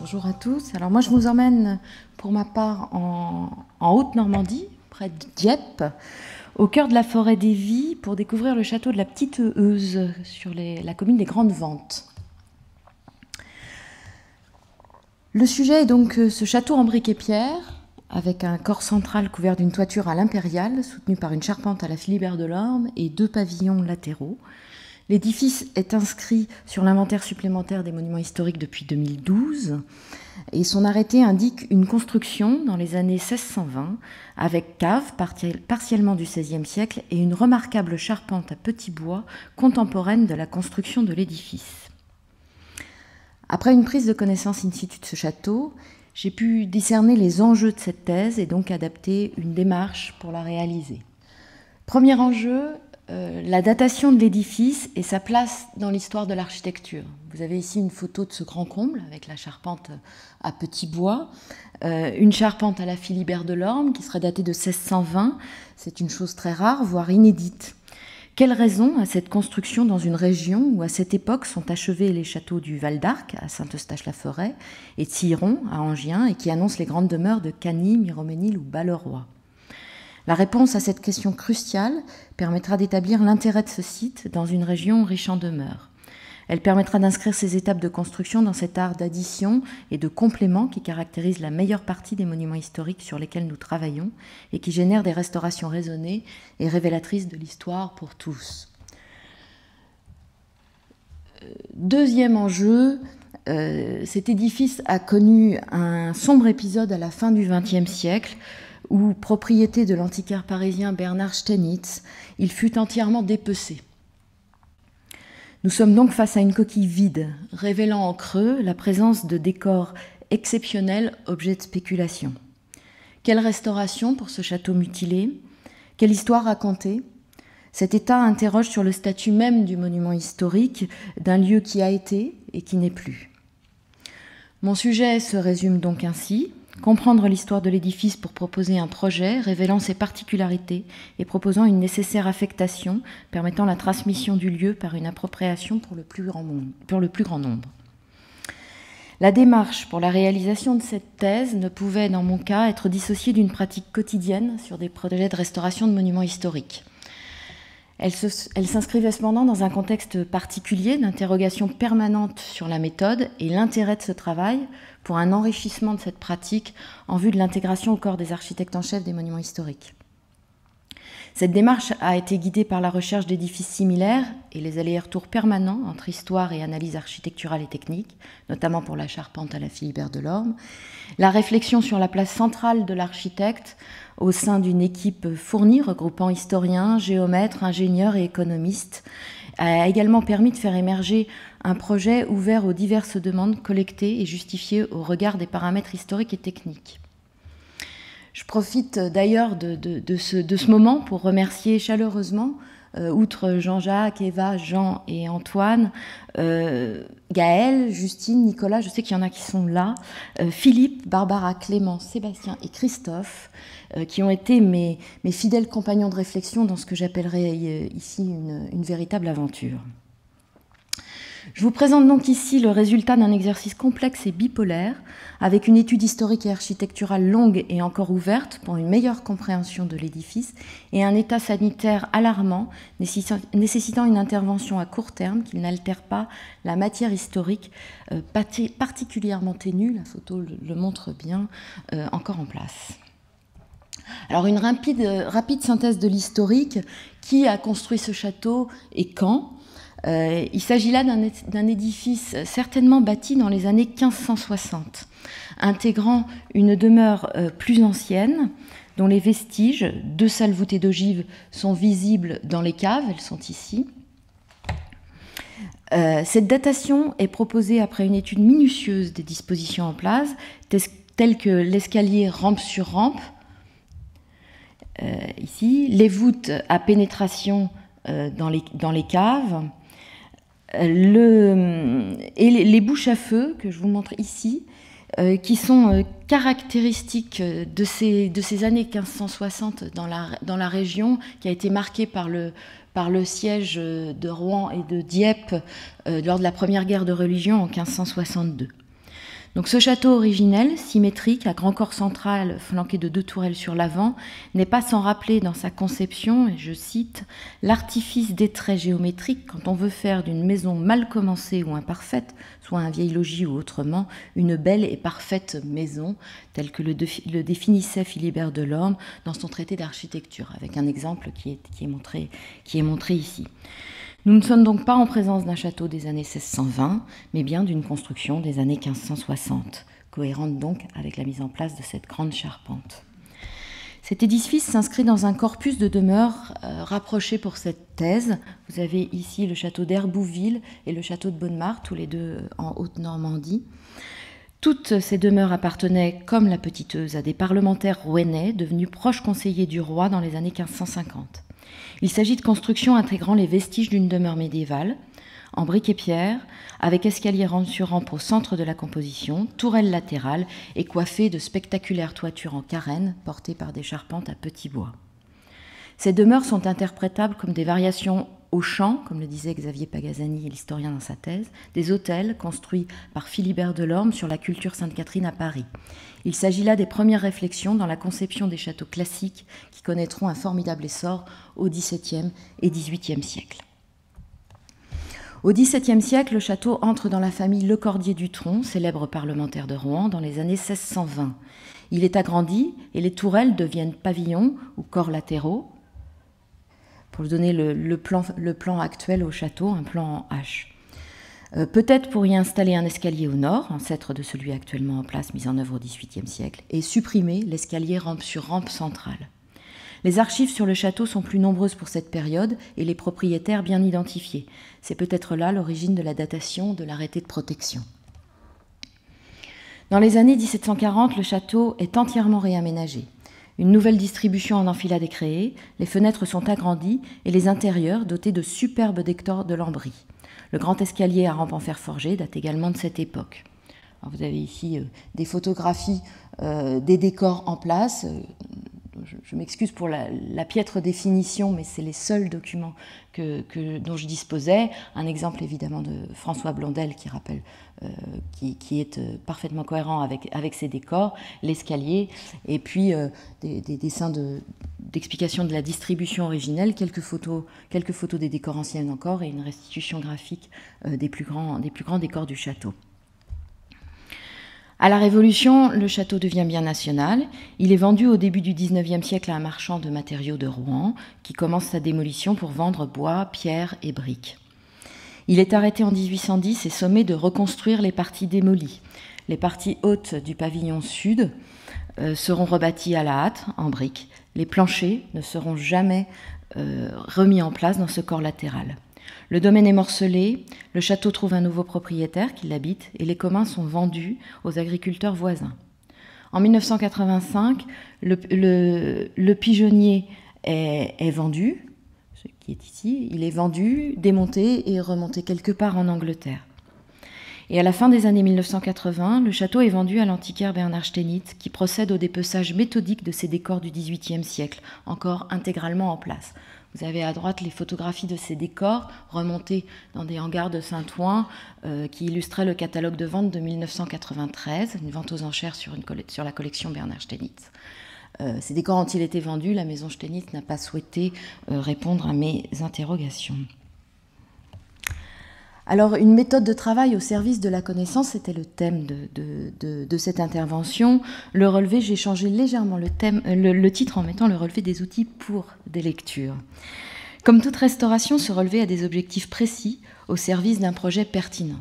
Bonjour à tous. Alors moi je vous emmène pour ma part en, Haute-Normandie, près de Dieppe, au cœur de la forêt des Vies, pour découvrir le château de la Petite Euse sur la commune des Grandes Ventes. Le sujet est donc euh, ce château en briques et pierres avec un corps central couvert d'une toiture à l'impériale, soutenu par une charpente à la Philibert de l'Orme et deux pavillons latéraux. L'édifice est inscrit sur l'inventaire supplémentaire des monuments historiques depuis 2012 et son arrêté indique une construction dans les années 1620 avec cave partiellement du XVIe siècle et une remarquable charpente à petits bois contemporaine de la construction de l'édifice. Après une prise de connaissance in situ de ce château, j'ai pu discerner les enjeux de cette thèse et donc adapter une démarche pour la réaliser. Premier enjeu, euh, la datation de l'édifice et sa place dans l'histoire de l'architecture. Vous avez ici une photo de ce grand comble avec la charpente à petit bois, euh, une charpente à la filibère de Lorme qui serait datée de 1620. C'est une chose très rare, voire inédite. Quelle raison à cette construction dans une région où à cette époque sont achevés les châteaux du Val d'Arc à Saint-Eustache-la-Forêt et Thiron à Angien et qui annoncent les grandes demeures de Cany, Miroménil ou Balleroy La réponse à cette question cruciale permettra d'établir l'intérêt de ce site dans une région riche en demeures. Elle permettra d'inscrire ces étapes de construction dans cet art d'addition et de complément qui caractérise la meilleure partie des monuments historiques sur lesquels nous travaillons et qui génère des restaurations raisonnées et révélatrices de l'histoire pour tous. Euh, deuxième enjeu, euh, cet édifice a connu un sombre épisode à la fin du XXe siècle où, propriété de l'antiquaire parisien Bernard Steinitz, il fut entièrement dépecé. Nous sommes donc face à une coquille vide, révélant en creux la présence de décors exceptionnels objets de spéculation. Quelle restauration pour ce château mutilé Quelle histoire racontée Cet état interroge sur le statut même du monument historique, d'un lieu qui a été et qui n'est plus. Mon sujet se résume donc ainsi, comprendre l'histoire de l'édifice pour proposer un projet révélant ses particularités et proposant une nécessaire affectation permettant la transmission du lieu par une appropriation pour le plus grand, nombre. La démarche pour la réalisation de cette thèse ne pouvait, dans mon cas, être dissociée d'une pratique quotidienne sur des projets de restauration de monuments historiques. Elle s'inscrivait cependant dans un contexte particulier d'interrogation permanente sur la méthode et l'intérêt de ce travail pour un enrichissement de cette pratique en vue de l'intégration au corps des architectes en chef des monuments historiques. Cette démarche a été guidée par la recherche d'édifices similaires et les allers-retours permanents entre histoire et analyse architecturale et technique, notamment pour la charpente à la de l'Orme, la réflexion sur la place centrale de l'architecte au sein d'une équipe fournie regroupant historiens, géomètres, ingénieurs et économistes, a également permis de faire émerger un projet ouvert aux diverses demandes collectées et justifiées au regard des paramètres historiques et techniques. Je profite d'ailleurs de, ce, moment pour remercier chaleureusement, euh, outre Jean-Jacques, Eva, Jean et Antoine, Gaëlle, euh, Gaël, Justine, Nicolas, je sais qu'il y en a qui sont là, euh, Philippe, Barbara, Clément, Sébastien et Christophe, euh, qui ont été mes, fidèles compagnons de réflexion dans ce que j'appellerais euh, ici une véritable aventure. Je vous présente donc ici le résultat d'un exercice complexe et bipolaire, avec une étude historique et architecturale longue et encore ouverte pour une meilleure compréhension de l'édifice, et un état sanitaire alarmant nécessitant une intervention à court terme qui n'altère pas la matière historique euh, particulièrement ténue, la photo le montre bien, encore en place. Alors une euh, rapide, synthèse de l'historique, qui a construit ce château et quand euh, il s'agit là d'un édifice certainement bâti dans les années 1560, intégrant une demeure euh, plus ancienne dont les vestiges, deux salles voûtées d'ogives, sont visibles dans les caves, elles sont ici. cette datation est proposée après une étude minutieuse des dispositions en place, telles que l'escalier rampe sur rampe, euh, ici, les voûtes à pénétration euh, dans les, dans, les, caves, le, et les, bouches à feu que je vous montre ici, euh, qui sont caractéristiques de ces, de ces années 1560 dans la, dans la région, qui a été marquée par le, par le siège de Rouen et de Dieppe lors de la première guerre de religion en 1562. Donc ce château originel, symétrique, à grand corps central, flanqué de deux tourelles sur l'avant, n'est pas sans rappeler dans sa conception, et je cite, l'artifice des traits géométriques quand on veut faire d'une maison mal commencée ou imparfaite, soit un vieil logis ou autrement, une belle et parfaite maison, telle que le, définissait Philibert Delorme dans son traité d'architecture, avec un exemple qui est, est, montré, qui est montré ici. Nous ne sommes donc pas en présence d'un château des années 1620, mais bien d'une construction des années 1560, cohérente donc avec la mise en place de cette grande charpente. Cet édifice s'inscrit dans un corpus de demeures euh, rapprochées pour cette thèse. Vous avez ici le château d'Herbouville et le château de Bonnemar, tous les deux euh, en Haute-Normandie. Toutes ces demeures appartenaient, comme la Petiteuse, à des parlementaires rouennais devenus proches conseillers du roi dans les années 1550. Il s'agit de constructions intégrant les vestiges d'une demeure médiévale, en briques et pierres, avec escalier rampe sur rampe au centre de la composition, tourelle latérale et coiffée de spectaculaires toitures en carène portées par des charpentes à petits bois. Ces demeures sont interprétables comme des variations au champ, comme le disait Xavier Pagasani, l'historien dans sa thèse, des hôtels construits par Philibert Delorme sur la culture Sainte-Catherine à Paris. Il s'agit là des premières réflexions dans la conception des châteaux classiques qui connaîtront un formidable essor au XVIIe et XVIIIe siècle. Au XVIIe siècle, le château entre dans la famille Le Cordier tronc célèbre parlementaire de Rouen, dans les années 1620. Il est agrandi et les tourelles deviennent pavillons ou corps latéraux, pour donner le, plan, le plan actuel au château, un plan en H. Euh, peut-être pour y installer un escalier au nord, ancêtre de celui actuellement en place mis en œuvre au XVIIIe siècle, et supprimer l'escalier rampe sur rampe centrale. Les archives sur le château sont plus nombreuses pour cette période et les propriétaires bien identifiés. C'est peut-être là l'origine de la datation de l'arrêté de protection. Dans les années 1740, le château est entièrement réaménagé. Une nouvelle distribution en enfilade est créée, les fenêtres sont agrandies et les intérieurs dotés de superbes décors de lambris. Le grand escalier à rampe en fer forgé date également de cette époque. vous avez ici euh, des photographies euh, des décors en place. Euh, je, m'excuse pour la, piètre définition, mais c'est les seuls documents dont je disposais. Un exemple évidemment de François Blondel qui rappelle euh, qui, est euh, parfaitement cohérent avec, ses décors, l'escalier, et puis euh, des, dessins d'explication de, la distribution originelle, quelques photos, des décors anciens encore, et une restitution graphique des, plus grands, des plus grands décors du château. À la Révolution, le château devient bien national. Il est vendu au début du XIXe siècle à un marchand de matériaux de Rouen qui commence sa démolition pour vendre bois, pierres et briques. Il est arrêté en 1810 et sommé de reconstruire les parties démolies. Les parties hautes du pavillon sud euh, seront rebâties à la hâte, en briques. Les planchers ne seront jamais euh, remis en place dans ce corps latéral. Le domaine est morcelé, le château trouve un nouveau propriétaire qui l'habite et les communs sont vendus aux agriculteurs voisins. En 1985, le, pigeonnier est vendu qui est ici, il est vendu, démonté et remonté quelque part en Angleterre. Et à la fin des années 1980, le château est vendu à l'antiquaire Bernard Stenitz, qui procède au dépeçage méthodique de ses décors du XVIIIe siècle, encore intégralement en place. Vous avez à droite les photographies de ces décors remontés dans des hangars de Saint-Ouen euh, qui illustraient le catalogue de vente de 1993, une vente aux enchères sur, sur la collection Bernard Stenitz. Euh, ces décors ont-ils été vendus La maison Steinitz n'a pas souhaité euh, répondre à mes interrogations. Alors, une méthode de travail au service de la connaissance, c'était le thème de, cette intervention. Le relevé, j'ai changé légèrement le, thème, euh, le, le, titre en mettant le relevé des outils pour des lectures. Comme toute restauration, ce relevé a des objectifs précis au service d'un projet pertinent.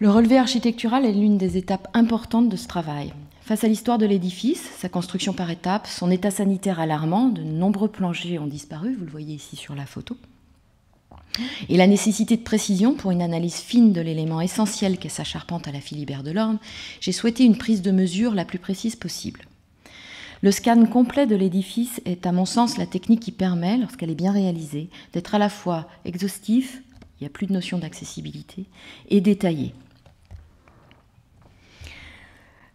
Le relevé architectural est l'une des étapes importantes de ce travail. Face à l'histoire de l'édifice, sa construction par étapes, son état sanitaire alarmant, de nombreux planchers ont disparu, vous le voyez ici sur la photo, et la nécessité de précision pour une analyse fine de l'élément essentiel qu'est sa charpente à la filibère de l'Orme, j'ai souhaité une prise de mesure la plus précise possible. Le scan complet de l'édifice est, à mon sens, la technique qui permet, lorsqu'elle est bien réalisée, d'être à la fois exhaustif, il n'y a plus de notion d'accessibilité, et détaillé.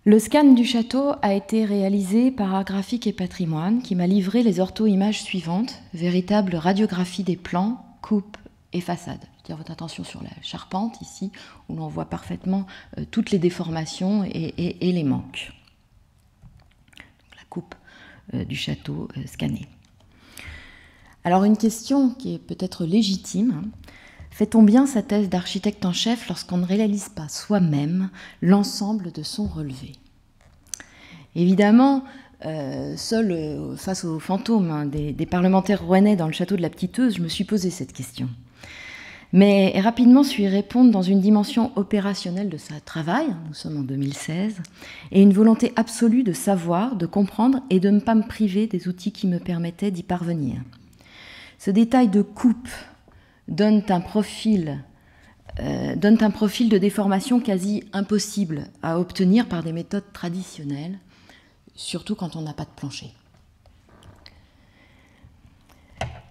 Le scan du château a été réalisé par Graphique et Patrimoine, qui m'a livré les ortho-images suivantes, véritable radiographie des plans, coupes et façades. Je tiens votre attention sur la charpente ici, où l'on voit parfaitement euh, toutes les déformations et, les manques. la coupe euh, du château euh, scannée. Alors une question qui est peut-être légitime, hein. Fait-on bien sa thèse d'architecte en chef lorsqu'on ne réalise pas soi-même l'ensemble de son relevé Évidemment, euh, seul euh, face aux fantômes hein, des, parlementaires rouennais dans le château de la Petiteuse, je me suis posé cette question. Mais rapidement, je suis répondre dans une dimension opérationnelle de sa travail, hein, nous sommes en 2016, et une volonté absolue de savoir, de comprendre et de ne pas me priver des outils qui me permettaient d'y parvenir. Ce détail de coupe donnent un profil euh, un profil de déformation quasi impossible à obtenir par des méthodes traditionnelles, surtout quand on n'a pas de plancher.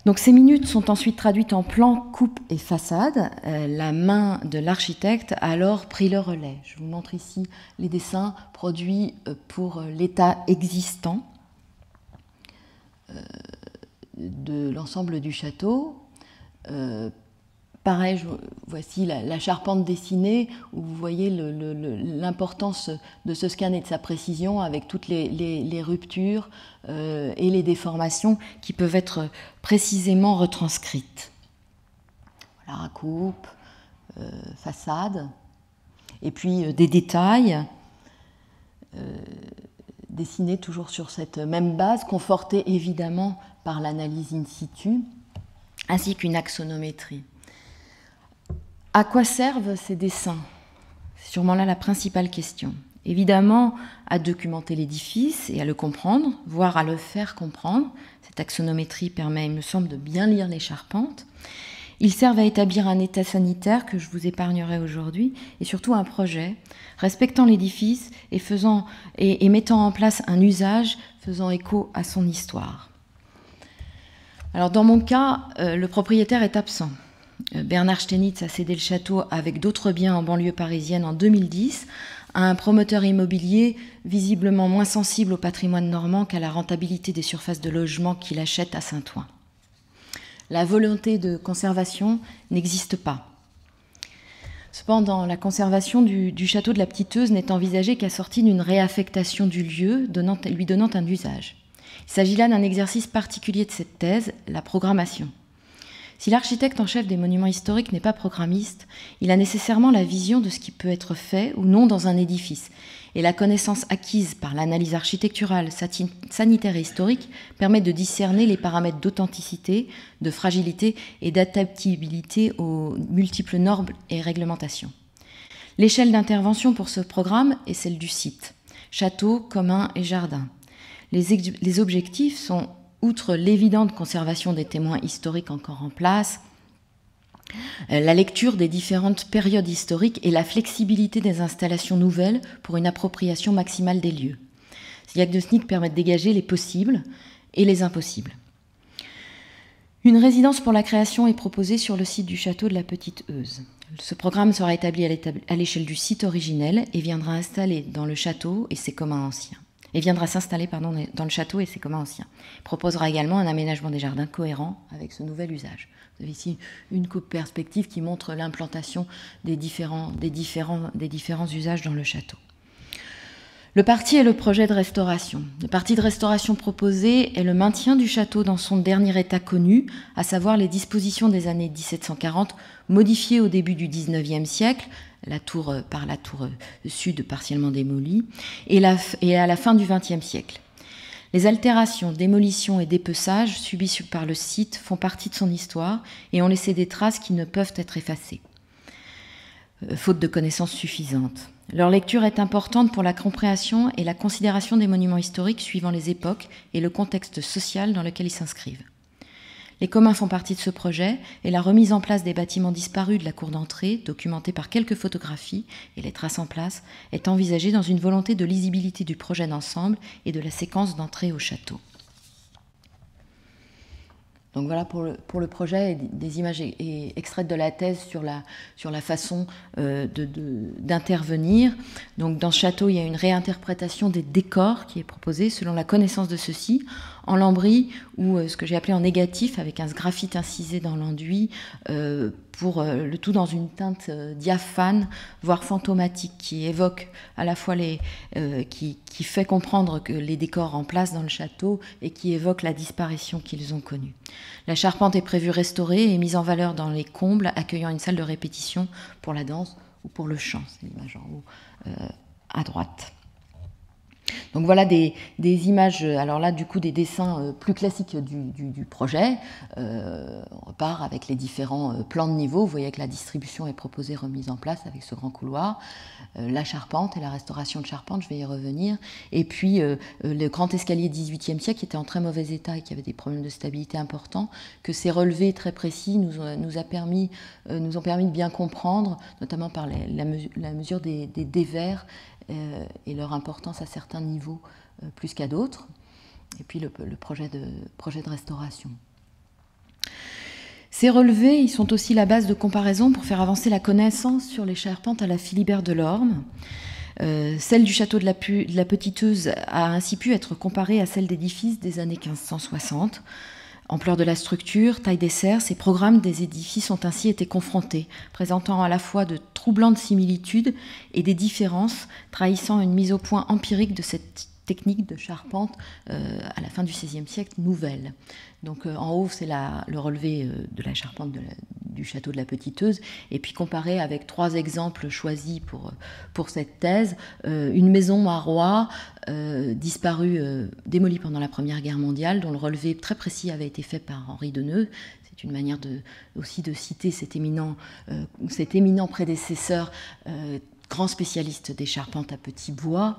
Donc ces minutes sont ensuite traduites en plan, coupe et façade. Euh, la main de l'architecte a alors pris le relais. Je vous montre ici les dessins produits euh, pour l'état existant de l'ensemble du château euh, pareil, voici la, charpente dessinée, où vous voyez l'importance de ce scan et de sa précision avec toutes les, ruptures euh, et les déformations qui peuvent être précisément retranscrites. Voilà, coupe euh, façade, et puis des détails dessinés toujours sur cette même base, confortés évidemment par l'analyse in situ ainsi qu'une axonométrie. À quoi servent ces dessins C'est sûrement là la principale question. Évidemment, à documenter l'édifice et à le comprendre, voire à le faire comprendre. Cette axonométrie permet, il me semble, de bien lire les charpentes. Ils servent à établir un état sanitaire que je vous épargnerai aujourd'hui et surtout un projet respectant l'édifice et, faisant, et mettant en place un usage faisant écho à son histoire dans mon cas, euh, le propriétaire est absent. Euh, Bernard Stenitz a cédé le château avec d'autres biens en banlieue parisienne en 2010 à un promoteur immobilier visiblement moins sensible au patrimoine normand qu'à la rentabilité des surfaces de logement qu'il achète à Saint-Ouen. La volonté de conservation n'existe pas. Cependant, la conservation du, château de la Petiteuse n'est envisagée qu'à sortie d'une réaffectation du lieu lui donnant un usage. Il s'agit là d'un exercice particulier de cette thèse, la programmation. Si l'architecte en chef des monuments historiques n'est pas programmiste, il a nécessairement la vision de ce qui peut être fait ou non dans un édifice. Et la connaissance acquise par l'analyse architecturale, sanitaire et historique permet de discerner les paramètres d'authenticité, de fragilité et d'adaptabilité aux multiples normes et réglementations. L'échelle d'intervention pour ce programme est celle du site, château, commun et jardin. Les, objectifs sont, outre l'évidente conservation des témoins historiques encore en place, euh, la lecture des différentes périodes historiques et la flexibilité des installations nouvelles pour une appropriation maximale des lieux. Ces diagnostics permettent de dégager les possibles et les impossibles. Une résidence pour la création est proposée sur le site du château de la Petite Euse. Ce programme sera établi à l'échelle du site originel et viendra installer dans le château et ses communs anciens et viendra s'installer dans le château et ses communs anciens. Il proposera également un aménagement des jardins cohérent avec ce nouvel usage. Vous avez ici une coupe perspective qui montre l'implantation des différents, des différents usages dans le château. Le parti est le projet de restauration. Le parti de restauration proposé est le maintien du château dans son dernier état connu, à savoir les dispositions des années 1740, modifiées au début du 19e siècle, la tour, euh, par la tour euh, sud partiellement démolie, et, et à la fin du XXe siècle. Les altérations, démolitions et dépeçages subis par le site font partie de son histoire et ont laissé des traces qui ne peuvent être effacées, euh, faute de connaissances suffisantes. Leur lecture est importante pour la compréhension et la considération des monuments historiques suivant les époques et le contexte social dans lequel ils s'inscrivent. Les communs font partie de ce projet et la remise en place des bâtiments disparus de la cour d'entrée, documentée par quelques photographies et les traces en place, est envisagée dans une volonté de lisibilité du projet d'ensemble et de la séquence d'entrée au château. Donc voilà pour le, projet, des images extraites de la thèse sur la, façon euh, d'intervenir. Donc dans ce château, il y a une réinterprétation des décors qui est proposée selon la connaissance de ceux-ci, en lambris ou euh, ce que j'ai appelé en négatif avec un graphite incisé dans l'enduit, euh, pour le tout dans une teinte diaphane, voire fantomatique, qui évoque à la fois les, qui, fait comprendre que les décors en place dans le château et qui évoque la disparition qu'ils ont connue. La charpente est prévue restaurée et mise en valeur dans les combles, accueillant une salle de répétition pour la danse ou pour le chant. C'est l'image en haut à droite. Donc voilà des, images, alors là du coup des dessins euh, plus classiques du, projet. Euh, on repart avec les différents euh, plans de niveau. Vous voyez que la distribution est proposée, remise en place avec ce grand couloir. la charpente et la restauration de charpente, je vais y revenir. Et puis le grand escalier 18e siècle qui était en très mauvais état et qui avait des problèmes de stabilité importants, que ces relevés très précis nous ont, permis, de bien comprendre, notamment par la, mesure, des, des dévers euh, et leur importance à certains niveaux euh, plus qu'à d'autres, et puis le, projet, de, projet de restauration. Ces relevés, ils sont aussi la base de comparaison pour faire avancer la connaissance sur les charpentes à la Philibert de l'Orme. Euh, celle du château de la, de la, Petiteuse a ainsi pu être comparée à celle d'édifices des années 1560. Ampleur de la structure, taille des serres, ces programmes des édifices ont ainsi été confrontés, présentant à la fois de troublantes similitudes et des différences, trahissant une mise au point empirique de cette technique de charpente euh, à la fin du XVIe siècle nouvelle. Donc euh, en haut, c'est le relevé euh, de la charpente du château de la Petiteuse. Et puis comparé avec trois exemples choisis pour, pour cette thèse, une maison à Roy, disparue, démolie pendant la Première Guerre mondiale, dont le relevé très précis avait été fait par Henri Deneux, c'est une manière aussi de citer cet éminent, cet éminent prédécesseur, grand spécialiste des charpentes à petits bois.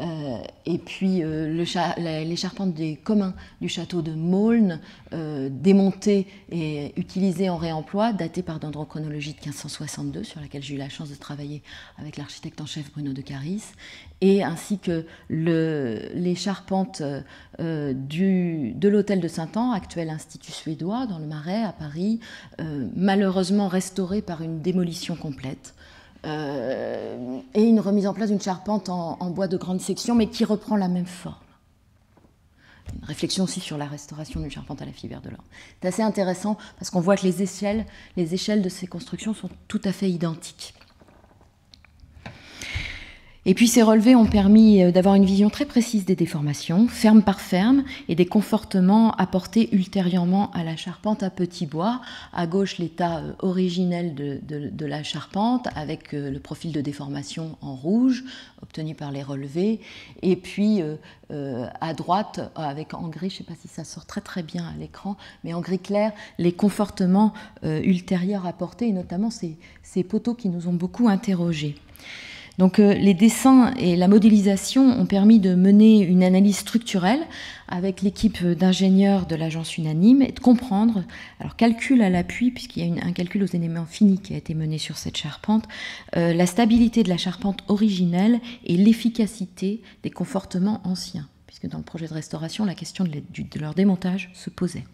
Euh, et puis euh, les charpentes des communs du château de Maulne, euh, démontées et utilisées en réemploi, datées par dendrochronologie de 1562, sur laquelle j'ai eu la chance de travailler avec l'architecte en chef Bruno de Caris, et ainsi que le, les charpentes de l'hôtel de saint anne actuel institut suédois dans le Marais à Paris, malheureusement restaurées par une démolition complète. Euh, et une remise en place d'une charpente en, bois de grande section, mais qui reprend la même forme. Une réflexion aussi sur la restauration d'une charpente à la fibre de l'or. C'est assez intéressant parce qu'on voit que les échelles, les échelles de ces constructions sont tout à fait identiques. Et puis ces relevés ont permis euh, d'avoir une vision très précise des déformations, ferme par ferme, et des confortements apportés ultérieurement à la charpente à petit bois. À gauche, l'état euh, originel de, la charpente, avec euh, le profil de déformation en rouge, obtenu par les relevés. Et puis à droite, avec en gris, je ne sais pas si ça sort très très bien à l'écran, mais en gris clair, les confortements ultérieurs apportés, et notamment ces, ces poteaux qui nous ont beaucoup interrogés. Donc euh, les dessins et la modélisation ont permis de mener une analyse structurelle avec l'équipe d'ingénieurs de l'agence unanime et de comprendre, alors calcul à l'appui, puisqu'il y a un calcul aux éléments finis qui a été mené sur cette charpente, euh, la stabilité de la charpente originelle et l'efficacité des confortements anciens, puisque dans le projet de restauration, la question de leur démontage se posait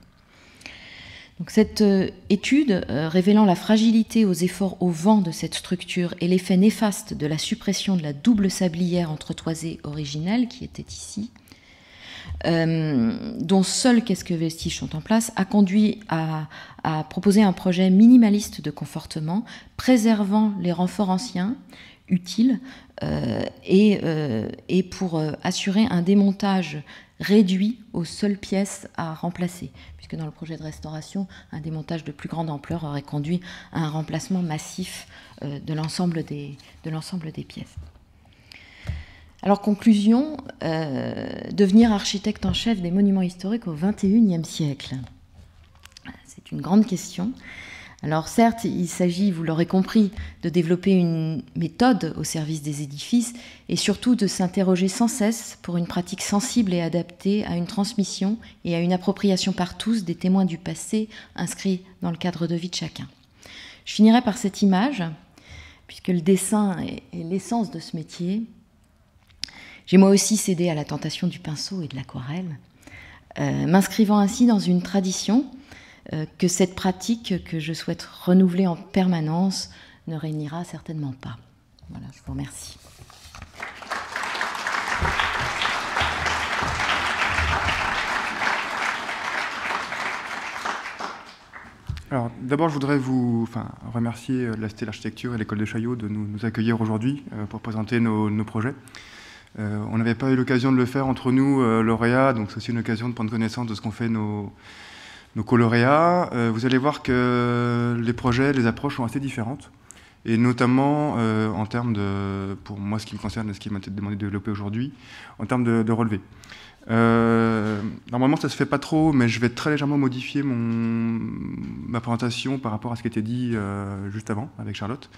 cette euh, étude euh, révélant la fragilité aux efforts au vent de cette structure et l'effet néfaste de la suppression de la double sablière entretoisée originelle qui était ici, euh, dont seuls quelques vestiges sont en place, a conduit à, proposer un projet minimaliste de confortement, préservant les renforts anciens utiles et, et, pour assurer un démontage réduit aux seules pièces à remplacer, puisque dans le projet de restauration, un démontage de plus grande ampleur aurait conduit à un remplacement massif euh, de l'ensemble des, pièces. Alors conclusion, euh, devenir architecte en chef des monuments historiques au XXIe siècle. C'est une grande question. Alors certes, il s'agit, vous l'aurez compris, de développer une méthode au service des édifices et surtout de s'interroger sans cesse pour une pratique sensible et adaptée à une transmission et à une appropriation par tous des témoins du passé inscrits dans le cadre de vie de chacun. Je finirai par cette image, puisque le dessin est l'essence de ce métier. J'ai moi aussi cédé à la tentation du pinceau et de l'aquarelle, euh, m'inscrivant ainsi dans une tradition euh, que cette pratique que je souhaite renouveler en permanence ne réunira certainement pas. Voilà, je vous remercie. Alors d'abord, je voudrais vous enfin, remercier euh, la Cité d'Architecture et l'École de Chaillot de nous, accueillir aujourd'hui euh, pour présenter nos, projets. on n'avait pas eu l'occasion de le faire entre nous, lauréats, donc c'est aussi une occasion de prendre connaissance de ce qu'ont fait nos, donc au euh, vous allez voir que les projets, les approches sont assez différentes. Et notamment euh, en termes de, pour moi ce qui me concerne ce qui m'a été demandé de développer aujourd'hui, en termes de, de relevé. Euh, normalement, ça se fait pas trop, mais je vais très légèrement modifier mon, ma présentation par rapport à ce qui était dit juste avant avec Charlotte,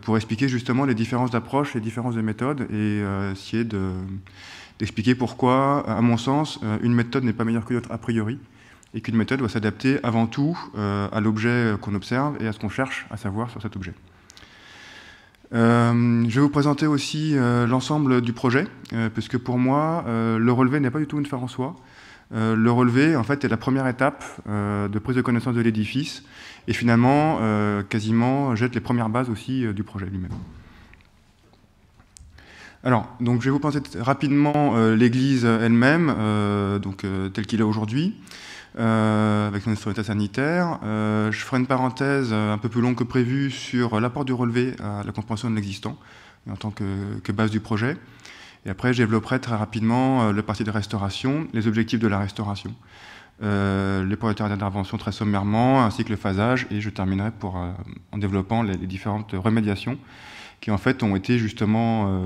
pour expliquer justement les différences d'approche, les différences de méthodes, et essayer d'expliquer pourquoi, à mon sens, une méthode n'est pas meilleure que l'autre a priori, et qu'une méthode doit s'adapter avant tout euh, à l'objet qu'on observe et à ce qu'on cherche à savoir sur cet objet. Euh, je vais vous présenter aussi euh, l'ensemble du projet, puisque pour moi, le relevé n'est pas du tout une fin en soi. le relevé, en fait, est la première étape de prise de connaissance de l'édifice, et finalement, quasiment, jette les premières bases aussi du projet lui-même. Alors, donc, je vais vous présenter rapidement l'Église elle-même, donc telle qu'il est aujourd'hui. Euh, avec notre état sanitaire. Euh, je ferai une parenthèse euh, un peu plus longue que prévu sur l'apport du relevé à la compréhension de l'existant en tant que, base du projet. Et après, je développerai très rapidement le parti de restauration, les objectifs de la restauration, les priorités d'intervention très sommairement, ainsi que le phasage. Et je terminerai en développant les, les, différentes remédiations qui, en fait, ont été justement.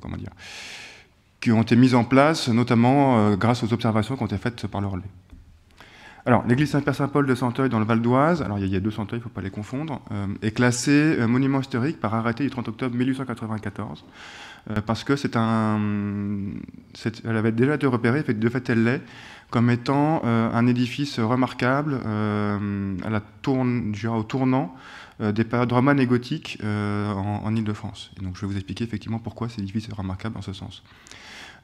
comment dire qui ont été mises en place, notamment euh, grâce aux observations qui ont été faites par le relevé. Alors, l'église saint pierre Saint-Paul de Santeuil dans le Val d'Oise, alors il y a deux Santeuil, il ne faut pas les confondre, euh, est classée euh, monument historique par arrêté du 30 octobre 1894, parce que c'est un. Elle avait déjà été repérée, de fait elle l'est, comme étant euh, un édifice remarquable euh, à la au tournant euh, des périodes romanes et gothiques en, Ile-de-France. Et donc je vais vous expliquer effectivement pourquoi cet édifice est remarquable en ce sens.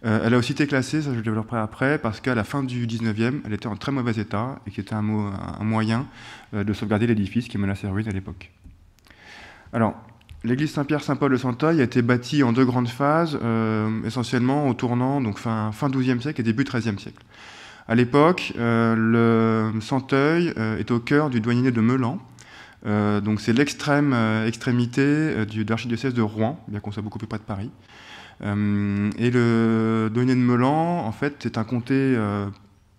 elle a aussi été classée, ça je le développerai après, parce qu'à la fin du XIXe, e elle était en très mauvais état et qui était un, moyen de sauvegarder l'édifice qui menaçait ruine à l'époque. Alors, l'église Saint-Pierre-Saint-Paul de Santeuil a été bâtie en deux grandes phases, essentiellement au tournant, donc fin, fin 12e siècle et début 13e siècle. À l'époque, euh, le Santeuil euh, est au cœur du douanier de Meulan. Euh, donc c'est l'extrême extrémité de l'archidiocèse de Rouen, bien qu'on soit beaucoup plus près de Paris. et le douanier de Melan, en fait, c'est un comté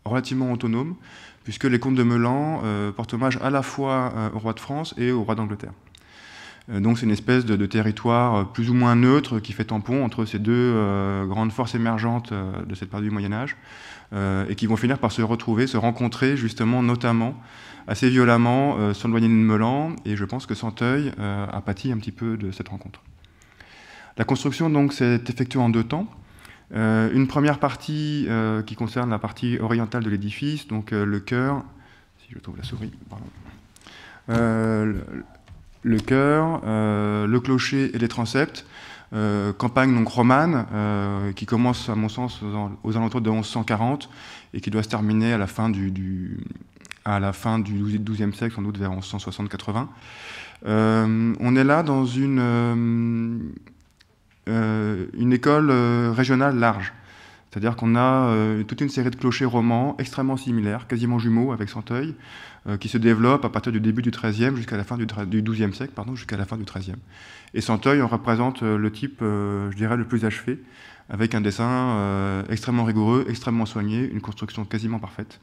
relativement autonome, puisque les comtes de Melan portent hommage à la fois au roi de France et au roi d'Angleterre. donc c'est une espèce de, territoire plus ou moins neutre qui fait tampon entre ces deux grandes forces émergentes de cette partie du Moyen Âge. Euh, et qui vont finir par se retrouver, se rencontrer justement notamment assez violemment euh, de Melan et je pense que Santeuil euh, a pâti un petit peu de cette rencontre. La construction donc s'est effectuée en deux temps. Euh, une première partie qui concerne la partie orientale de l'édifice, donc le cœur, si je trouve la souris, le, cœur, le clocher et les transepts, euh, campagne donc romane euh, qui commence à mon sens aux, alentours de 1140 et qui doit se terminer à la fin du, à la fin du XIIe siècle, sans doute vers 1160-80. Euh, on est là dans une, une école régionale large. C'est-à-dire qu'on a toute une série de clochers romans extrêmement similaires, quasiment jumeaux avec Santeuil, euh, qui se développe à partir du début du XIIIe jusqu'à la fin du, XIIe siècle, pardon, jusqu'à la fin du XIIIe. Et Santeuil en représente euh, le type, euh, je dirais, le plus achevé, avec un dessin extrêmement rigoureux, extrêmement soigné, une construction quasiment parfaite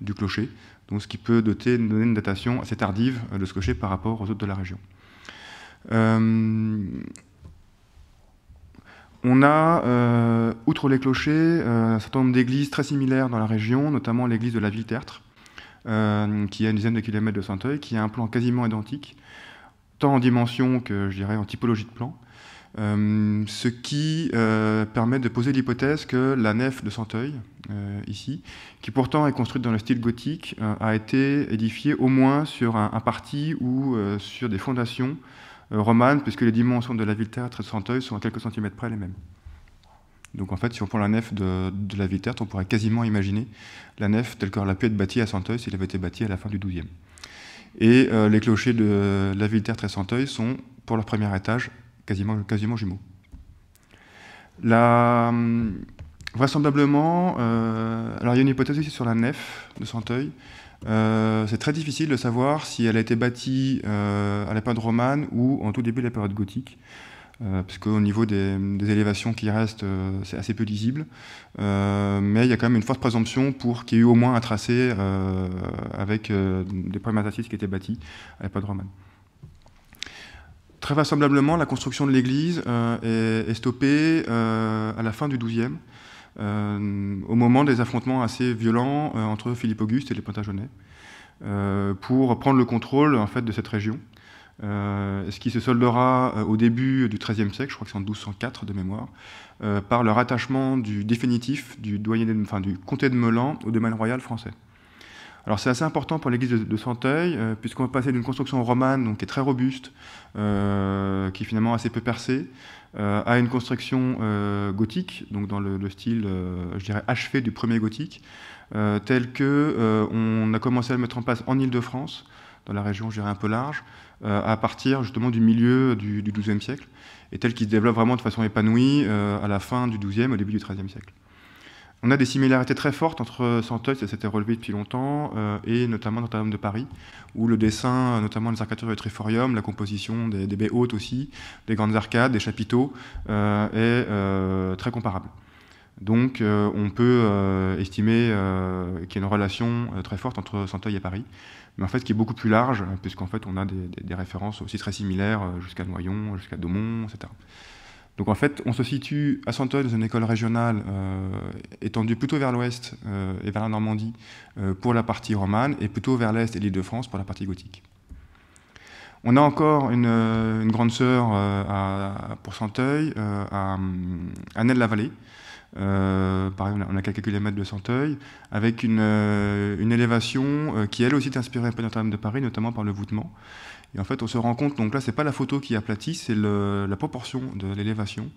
du clocher, donc ce qui peut doter, donner une datation assez tardive de ce clocher par rapport aux autres de la région. on a, outre les clochers, un certain nombre d'églises très similaires dans la région, notamment l'église de la Ville-Tertre, euh, qui est à une dizaine de kilomètres de Senteuil, qui a un plan quasiment identique, tant en dimension que, je dirais, en typologie de plan. Euh, ce qui euh, permet de poser l'hypothèse que la nef de Santeuil, ici, qui pourtant est construite dans le style gothique, a été édifiée au moins sur un, un parti ou sur des fondations romanes, puisque les dimensions de la ville théâtre de Santeuil sont à quelques centimètres près les mêmes. Donc en fait, si on prend la nef de, la Villeterre, on pourrait quasiment imaginer la nef telle qu'elle a pu être bâtie à Santeuil s'il avait été bâti à la fin du XIIe. Et euh, les clochers de la ville et Santeuil sont, pour leur premier étage, quasiment, quasiment jumeaux. Hum, vraisemblablement, euh, alors il y a une hypothèse ici sur la nef de Santeuil. Euh, c'est très difficile de savoir si elle a été bâtie à la période romane ou en tout début de la période gothique. Euh, parce qu'au niveau des, élévations qui restent, euh, c'est assez peu lisible. Euh, mais il y a quand même une forte présomption pour qu'il y ait eu au moins un tracé avec des prématacites qui étaient bâtis à l'époque romane. Très vraisemblablement, la construction de l'église est, stoppée à la fin du XIIe. au moment des affrontements assez violents entre Philippe Auguste et les Pontagenais, pour prendre le contrôle de cette région. Euh, ce qui se soldera euh, au début du XIIIe siècle, je crois que c'est en 1204 de mémoire, euh, par le rattachement du définitif du, doyen du comté de Melun au domaine royal français. Alors c'est assez important pour l'église de, Santeuil, puisqu'on va passer d'une construction romane, donc qui est très robuste, qui est finalement assez peu percée, à une construction gothique, donc dans le, style, je dirais, achevé du premier gothique, tel que on a commencé à le mettre en place en Ile-de-France, dans la région, je dirais, un peu large, euh, à partir justement du milieu du, XIIe siècle, et telle qu'il se développe vraiment de façon épanouie euh, à la fin du XIIe, au début du XIIIe siècle. On a des similarités très fortes entre Santeuil, ça s'était relevé depuis longtemps, euh, et notamment Notre-Dame de Paris, où le dessin, notamment les arcatures du Triforium, la composition des, baies hautes aussi, des grandes arcades, des chapiteaux, est très comparable. Donc on peut estimer qu'il y a une relation très forte entre Santeuil et Paris, mais en fait qui est beaucoup plus large, puisqu'en fait on a des, références aussi très similaires euh, jusqu'à Noyon, jusqu'à Daumont, etc. Donc en fait, on se situe à Santeuil dans une école régionale euh, étendue plutôt vers l'ouest euh, et vers la Normandie pour la partie romane et plutôt vers l'est et l'île de France pour la partie gothique. On a encore une, grande sœur à, pour Santeuil, à, à la vallée euh, on a, calculé a quelques de Santeuil, avec une, euh, élévation euh, qui elle aussi est inspirée par notre de Paris, notamment par le voûtement. Et en fait, on se rend compte, donc là, c'est pas la photo qui aplatit, c'est la proportion de l'élévation.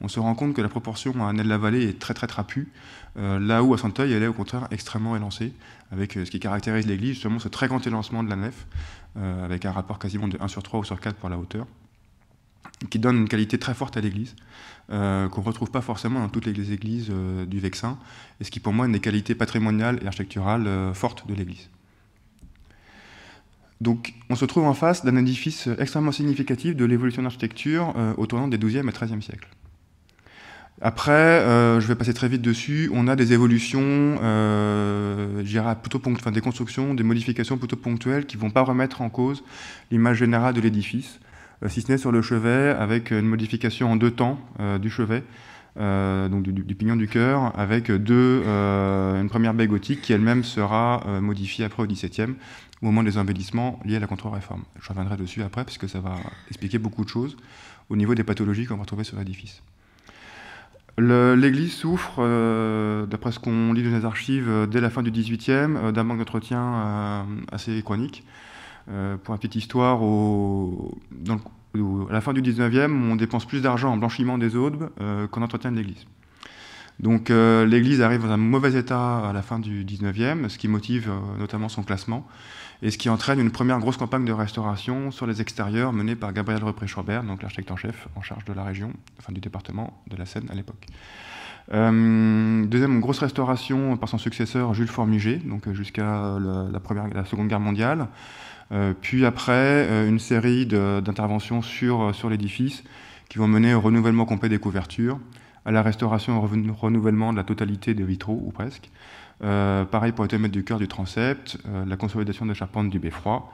On se rend compte que la proportion à Nel-la-Vallée est très très trapue, euh, là où à Santeuil, elle est au contraire extrêmement élancée, avec ce qui caractérise l'église, justement ce très grand élancement de la nef, avec un rapport quasiment de 1 sur 3 ou sur 4 pour la hauteur qui donne une qualité très forte à l'Église, euh, qu'on ne retrouve pas forcément dans toutes les églises euh, du Vexin, et ce qui pour moi est une des qualités patrimoniales et architecturales euh, fortes de l'Église. Donc on se trouve en face d'un édifice extrêmement significatif de l'évolution de l'architecture au tournant des 12e et 13e siècles. Après, je vais passer très vite dessus, on a des évolutions, plutôt des constructions, des modifications plutôt ponctuelles qui ne vont pas remettre en cause l'image générale de l'édifice. Euh, si ce n'est sur le chevet, avec une modification en deux temps euh, du chevet, euh, donc du, pignon du cœur, avec une première baie gothique qui elle-même sera modifiée après au XVIIe, au moment des embellissements liés à la contre-réforme. Je reviendrai dessus après, parce que ça va expliquer beaucoup de choses au niveau des pathologies qu'on va retrouver sur l'édifice. L'église souffre, d'après ce qu'on lit dans les archives, dès la fin du XVIIIe, d'un manque d'entretien assez chronique. Euh, pour une petite histoire, à la fin du 19e, on dépense plus d'argent en blanchiment des aubes euh, qu'en entretien de l'église. Donc euh, l'église arrive dans un mauvais état à la fin du 19e, ce qui motive notamment son classement, et ce qui entraîne une première grosse campagne de restauration sur les extérieurs menée par Gabriel repré l'architecte en chef en charge de la région, enfin du département de la Seine à l'époque. deuxième grosse restauration par son successeur Jules Formugé, donc jusqu'à la Seconde Guerre mondiale. Euh, puis après, euh, une série d'interventions sur, euh, sur l'édifice qui vont mener au renouvellement complet des couvertures, à la restauration et au renouvellement de la totalité des vitraux, ou presque. pareil pour le thème du cœur du transept, la consolidation de charpentes du beffroi.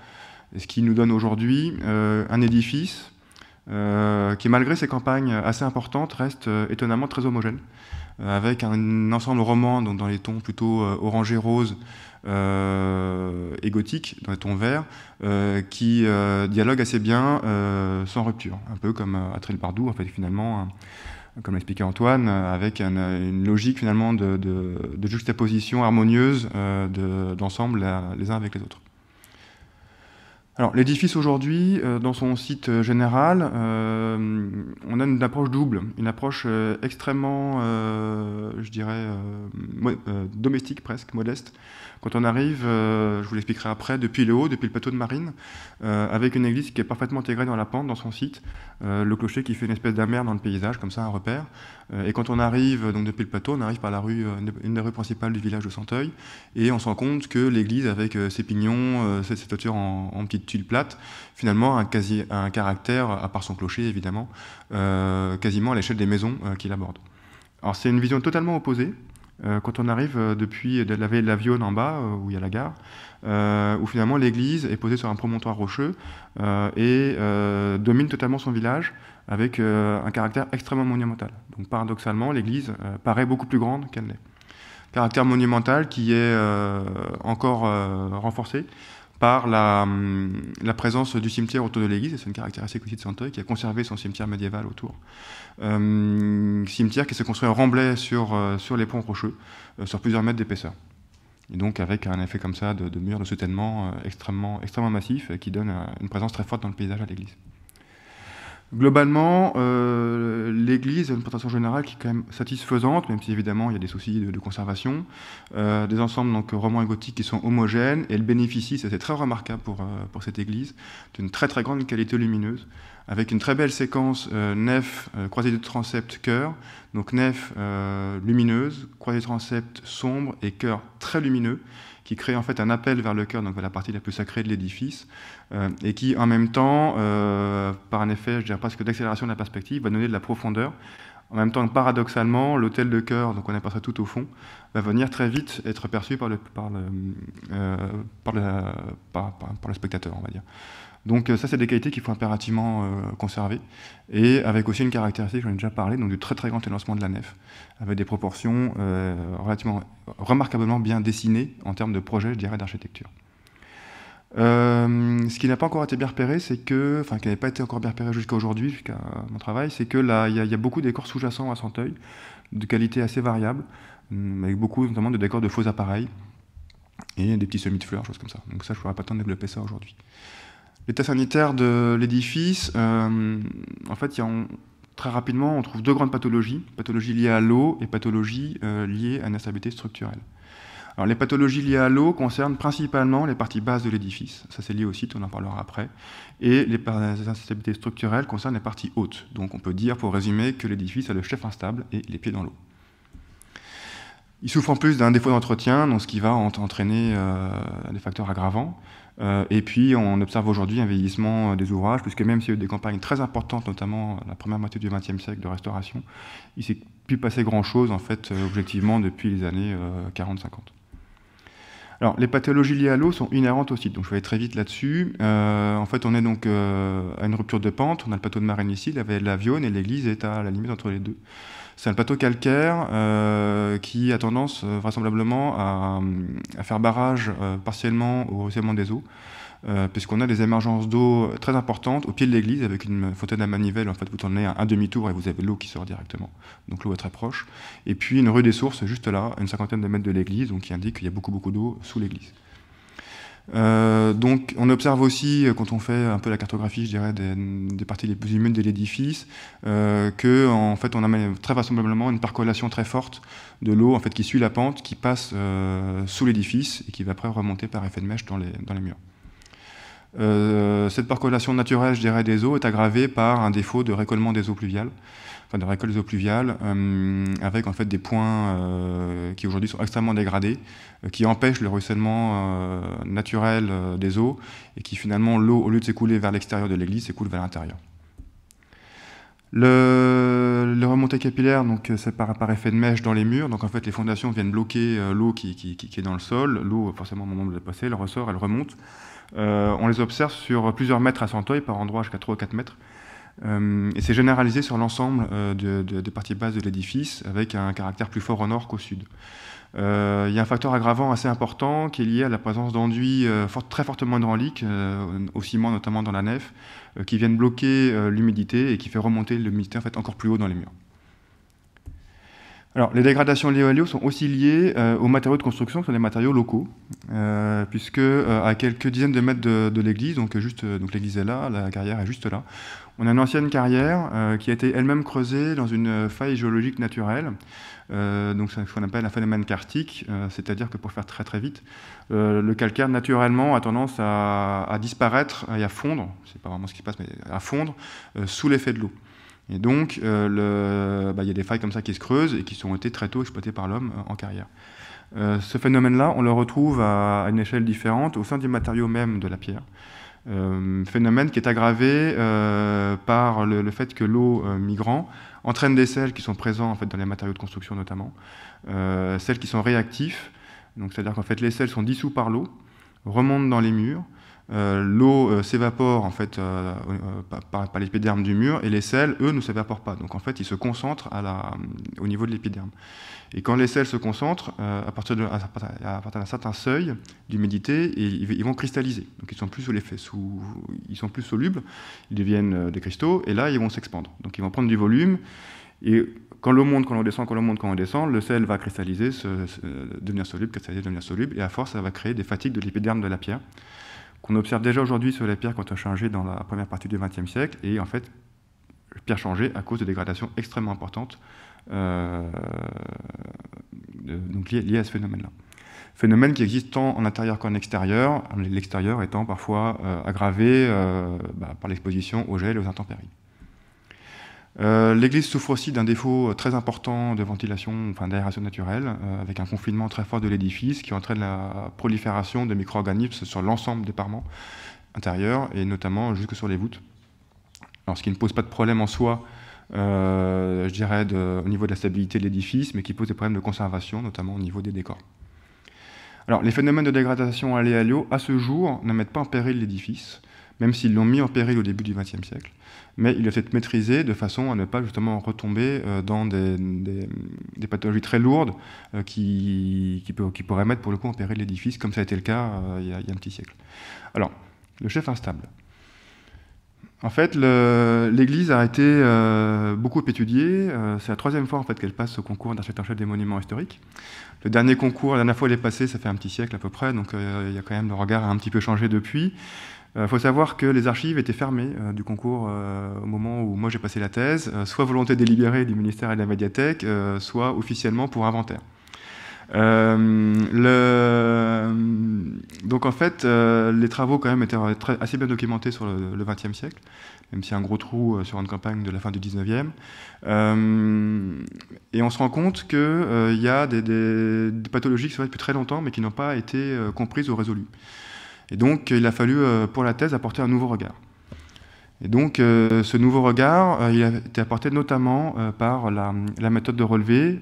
Ce qui nous donne aujourd'hui un édifice qui, malgré ses campagnes assez importantes, reste étonnamment très homogène, avec un ensemble roman donc dans les tons plutôt orangé-rose, et euh, gothique, dans les ton vert, euh, qui euh, dialogue assez bien sans rupture, un peu comme à Atril en fait, finalement hein, comme l'expliquait Antoine, avec une, logique finalement de, juxtaposition harmonieuse d'ensemble les uns avec les autres. Alors l'édifice aujourd'hui, dans son site général, on a une approche double, une approche extrêmement, je dirais, domestique presque, modeste, quand on arrive, euh, je vous l'expliquerai après, depuis le haut, depuis le plateau de Marine, euh, avec une église qui est parfaitement intégrée dans la pente, dans son site, euh, le clocher qui fait une espèce d'amer dans le paysage, comme ça, un repère. et quand on arrive, donc depuis le plateau, on arrive par la rue, une des rues principales du village de Santeuil, et on se rend compte que l'église, avec ses pignons, ses, toiture en, petites tuiles plates, finalement, a un, quasi, un caractère, à part son clocher évidemment, quasiment à l'échelle des maisons qu'il aborde. Alors c'est une vision totalement opposée. Euh, quand on arrive euh, depuis la vallée de la en bas, euh, où il y a la gare, où finalement l'église est posée sur un promontoire rocheux et domine totalement son village avec un caractère extrêmement monumental. Donc paradoxalement, l'église paraît beaucoup plus grande qu'elle n'est. Caractère monumental qui est encore renforcé par la, présence du cimetière autour de l'église, c'est une caractéristique aussi de Santeuil, qui a conservé son cimetière médiéval autour. Euh, cimetière qui se construit en remblai sur, euh, sur les ponts rocheux, euh, sur plusieurs mètres d'épaisseur. Et donc avec un effet comme ça de, de mur de soutènement euh, extrêmement, extrêmement massif, qui donne une présence très forte dans le paysage à l'église. Globalement, euh, l'Église a une présentation générale qui est quand même satisfaisante, même si évidemment il y a des soucis de, conservation. Euh, des ensembles donc romans et gothiques qui sont homogènes et elle bénéficie, c'est très remarquable euh, pour, cette Église, d'une très très grande qualité lumineuse, avec une très belle séquence nef, croisée de transept, cœur. Donc nef lumineuse, croisée de transept sombre et cœur très lumineux qui crée en fait un appel vers le cœur, donc la partie la plus sacrée de l'édifice, euh, et qui en même temps, euh, par un effet, je dirais presque d'accélération de la perspective, va donner de la profondeur. En même temps, paradoxalement, l'hôtel de cœur, donc on appelle ça tout au fond, va venir très vite être perçu par le, par le, euh, par, par le spectateur, on va dire. Donc euh, ça, c'est des qualités qu'il faut impérativement euh, conserver. Et avec aussi une caractéristique, j'en ai déjà parlé, donc du très très grand élancement de la nef, avec des proportions euh, relativement, remarquablement bien dessinées en termes de projet, je dirais, d'architecture. ce qui n'a pas encore été bien repéré, c'est que, enfin, qui n'avait pas été encore bien repéré jusqu'à aujourd'hui, jusqu'à mon travail, c'est que là, il y, a beaucoup de sous-jacents à Santeuil, de qualité assez variable, hum, avec beaucoup notamment de décors de faux appareils et des petits semis de fleurs, choses comme ça. Donc ça, je ne pourrais pas tant développer ça aujourd'hui. L'état sanitaire de l'édifice, euh, en fait, très rapidement, on trouve deux grandes pathologies, pathologies liées à l'eau et pathologie euh, liées liée à une instabilité structurelle. Alors, les pathologies liées à l'eau concernent principalement les parties basses de l'édifice, ça c'est lié au site, on en parlera après, et les, instabilités structurelles concernent les parties hautes. Donc on peut dire, pour résumer, que l'édifice a le chef instable et les pieds dans l'eau. Il souffre en plus d'un défaut d'entretien, ce qui va entraîner euh, des facteurs aggravants. Euh, et puis, on observe aujourd'hui un vieillissement euh, des ouvrages, puisque même s'il y a eu des campagnes très importantes, notamment euh, la première moitié du XXe siècle de restauration, il s'est plus passé grand-chose, en fait, objectivement, depuis les années 40-50. Alors, les pathologies liées à l'eau sont inhérentes aussi, donc je vais aller très vite là-dessus. en fait, on est donc à une rupture de pente, on a le plateau de Marraine ici, y avait l'avion et l'église est à la limite entre les deux. C'est un plateau calcaire euh, qui a tendance euh, vraisemblablement à, faire barrage euh, partiellement au ruissellement des eaux. Euh, puisqu'on a des émergences d'eau très importantes au pied de l'église avec une fontaine à manivelle. En fait, vous tournez un, un demi-tour et vous avez l'eau qui sort directement. Donc l'eau est très proche. Et puis une rue des sources juste là, à une cinquantaine de mètres de l'église, donc qui indique qu'il y a beaucoup beaucoup d'eau sous l'église. Euh, donc on observe aussi, euh, quand on fait un peu la cartographie, je dirais, des, parties les plus humides de l'édifice, euh, que en fait on a très vraisemblablement une percolation très forte de l'eau en fait, qui suit la pente, qui passe euh, sous l'édifice et qui va après remonter par effet de mèche dans les murs. Euh, cette percolation naturelle, des eaux est aggravée par un défaut de récollement des eaux pluviales, de récolte des eaux pluviales, euh, avec en des points euh, qui aujourd'hui sont extrêmement dégradés, qui empêchent le ruissellement naturel des eaux et qui finalement l'eau, au lieu de s'écouler vers l'extérieur de l'église, s'écoule vers l'intérieur. Le, remonté remontée capillaire, c'est par, effet de mèche dans les murs. Donc en fait, les fondations viennent bloquer l'eau qui, qui, est dans le sol. L'eau, forcément, au moment de la passer, elle ressort, elle remonte. Euh, on les observe sur plusieurs mètres à Santoy, par endroit jusqu'à 3 ou 4 mètres. Euh, et c'est généralisé sur l'ensemble euh, des parties basses de l'édifice, avec un caractère plus fort au nord qu'au sud. Il y a un facteur aggravant assez important qui est lié à la présence d'enduits très fortement hydrauliques, au ciment notamment dans la nef, qui viennent bloquer l'humidité et qui fait remonter l'humidité en fait, encore plus haut dans les murs les dégradations liées aux sont aussi liées euh, aux matériaux de construction, qui sont des matériaux locaux, euh, puisque euh, à quelques dizaines de mètres de, l'église, donc, juste, donc l'église est là, la carrière est juste là, on a une ancienne carrière qui a été elle-même creusée dans une faille géologique naturelle, donc c'est ce qu'on appelle un phénomène kartique, c'est-à-dire que pour faire très très vite, le calcaire naturellement a tendance à, à disparaître et à fondre, c'est pas vraiment ce qui se passe, mais à fondre sous l'effet de l'eau. Et donc, euh, bah, il y a des failles comme ça qui se creusent et qui sont été très tôt exploitées par l'homme euh, en carrière. Euh, ce phénomène-là, on le retrouve à, une échelle différente au sein des matériaux même de la pierre. phénomène qui est aggravé par le, fait que l'eau migrant entraîne des sels qui sont présents en fait, dans les matériaux de construction notamment, sels qui sont réactifs, c'est-à-dire qu'en fait les sels sont dissous par l'eau, remontent dans les murs, euh, l'eau euh, s'évapore en fait euh, par, l'épiderme du mur et les sels, eux, ne s'évaporent pas. Donc en fait, ils se concentrent au niveau de l'épiderme. Et quand les sels se concentrent, à partir d'un certain seuil d'humidité, ils, vont cristalliser. Donc ils sont plus sous l'effet, ils sont plus solubles, ils deviennent des cristaux et là ils vont s'expandre. Donc ils vont prendre du volume et quand l'eau monte, quand on descend, quand l'eau monte, quand on descend, le sel va cristalliser, se, devenir soluble, cristalliser, devenir soluble, et à force, ça va créer des fatigues de l'épiderme de la pierre. On observe déjà aujourd'hui sur les pierres qu'on a changé dans la première partie du XXe siècle, et en fait, pierres changées à cause de dégradations extrêmement importantes, euh, liées, à ce phénomène-là. Phénomène qui existe tant en intérieur qu'en extérieur, l'extérieur étant parfois euh, aggravé euh, bah, par l'exposition au gel et aux intempéries. Euh, l'église souffre aussi d'un défaut euh, très important de ventilation, enfin d'aération naturelle, euh, avec un confinement très fort de l'édifice qui entraîne la prolifération de micro-organismes sur l'ensemble des parements intérieurs et notamment jusque sur les voûtes. Alors, ce qui ne pose pas de problème en soi, je dirais, au niveau de la stabilité de l'édifice, mais qui pose des problèmes de conservation, notamment au niveau des décors. Alors, les phénomènes de dégradation à à ce jour, ne mettent pas en péril l'édifice, même s'ils l'ont mis en péril au début du XXe siècle mais il doit être maîtrisé de façon à ne pas justement retomber euh, dans des, pathologies très lourdes euh, qui, pourraient mettre pour le coup en péril l'édifice, comme ça a été le cas euh, il y a, un petit siècle. Alors, le chef instable. En fait, l'Église a été beaucoup étudiée. c'est la troisième fois en fait qu'elle passe au concours chef des monuments historiques. Le dernier concours, la dernière fois, elle est passée, ça fait un petit siècle à peu près, donc il y a quand même le regard a un petit peu changé depuis. Il euh, faut savoir que les archives étaient fermées euh, du concours euh, au moment où moi j'ai passé la thèse, soit volonté délibérée du ministère et de la médiathèque, soit officiellement pour inventaire. Donc en fait, les travaux quand même étaient assez bien documentés sur le XXe siècle, même s'il y a un gros trou sur une campagne de la fin du XIXe. et on se rend compte qu'il y a des, pathologies qui sont depuis très longtemps, mais qui n'ont pas été comprises ou résolues. Et donc, il a fallu, euh, pour la thèse, apporter un nouveau regard. Et donc, euh, ce nouveau regard, euh, il a été apporté notamment par la, méthode de relevé,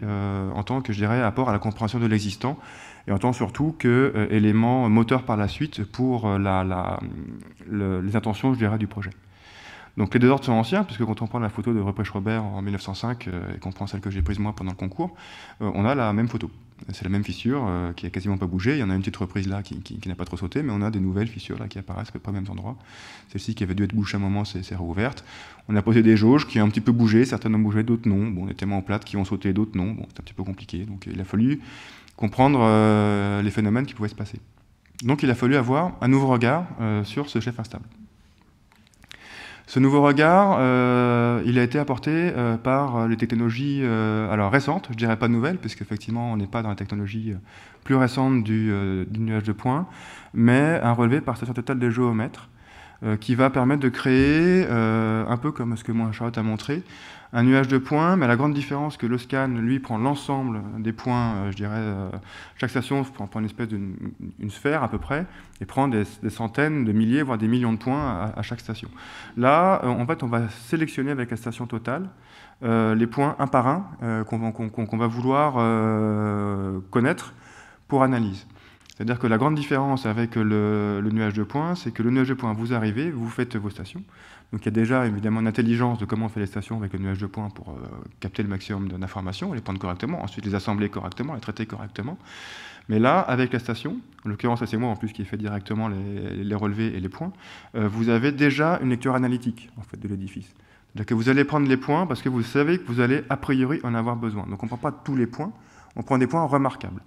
en tant que, je dirais, apport à la compréhension de l'existant, et en tant surtout que élément moteur par la suite pour les intentions, je dirais, du projet. Donc les deux ordres sont anciens, puisque quand on prend la photo de Reprèche Robert en 1905 et qu'on prend celle que j'ai prise moi pendant le concours, on a la même photo c'est la même fissure euh, qui a quasiment pas bougé. Il y en a une petite reprise là qui, n'a pas trop sauté, mais on a des nouvelles fissures là qui apparaissent à peu près mêmes endroits. Celle-ci qui avait dû être bouchée à un moment s'est rouverte. On a posé des jauges qui ont un petit peu bougé, certaines ont bougé, d'autres non. Bon, est tellement en plate qui ont sauté, d'autres non. c'est un petit peu compliqué. Donc il a fallu comprendre euh, les phénomènes qui pouvaient se passer. Donc il a fallu avoir un nouveau regard euh, sur ce chef instable. Ce nouveau regard, euh, il a été apporté euh, par euh, les technologies alors récentes, je dirais pas nouvelles, puisqu'effectivement on n'est pas dans la technologie plus récente du, nuage de points, mais un relevé par station totale de géomètres, euh, qui va permettre de créer, euh, un peu comme ce que moi Charlotte a montré, un nuage de points, mais la grande différence que le scan, lui, prend l'ensemble des points, euh, je dirais, chaque station prend, une espèce d'une sphère à peu près, et prend des, centaines de milliers, voire des millions de points à, chaque station. Là, en fait, on va sélectionner avec la station totale les points un par un qu'on va vouloir connaître pour analyse. C'est-à-dire que la grande différence avec le, nuage de points, c'est que le nuage de points, vous arrivez, vous faites vos stations. Donc il y a déjà évidemment une intelligence de comment on fait les stations avec le nuage de points pour euh, capter le maximum d'informations, les prendre correctement, ensuite les assembler correctement, les traiter correctement. Mais là, avec la station, en l'occurrence, c'est moi en plus qui fait directement les, relevés et les points, euh, vous avez déjà une lecture analytique en fait, de l'édifice. C'est-à-dire que vous allez prendre les points parce que vous savez que vous allez a priori en avoir besoin. Donc on ne prend pas tous les points, on prend des points remarquables.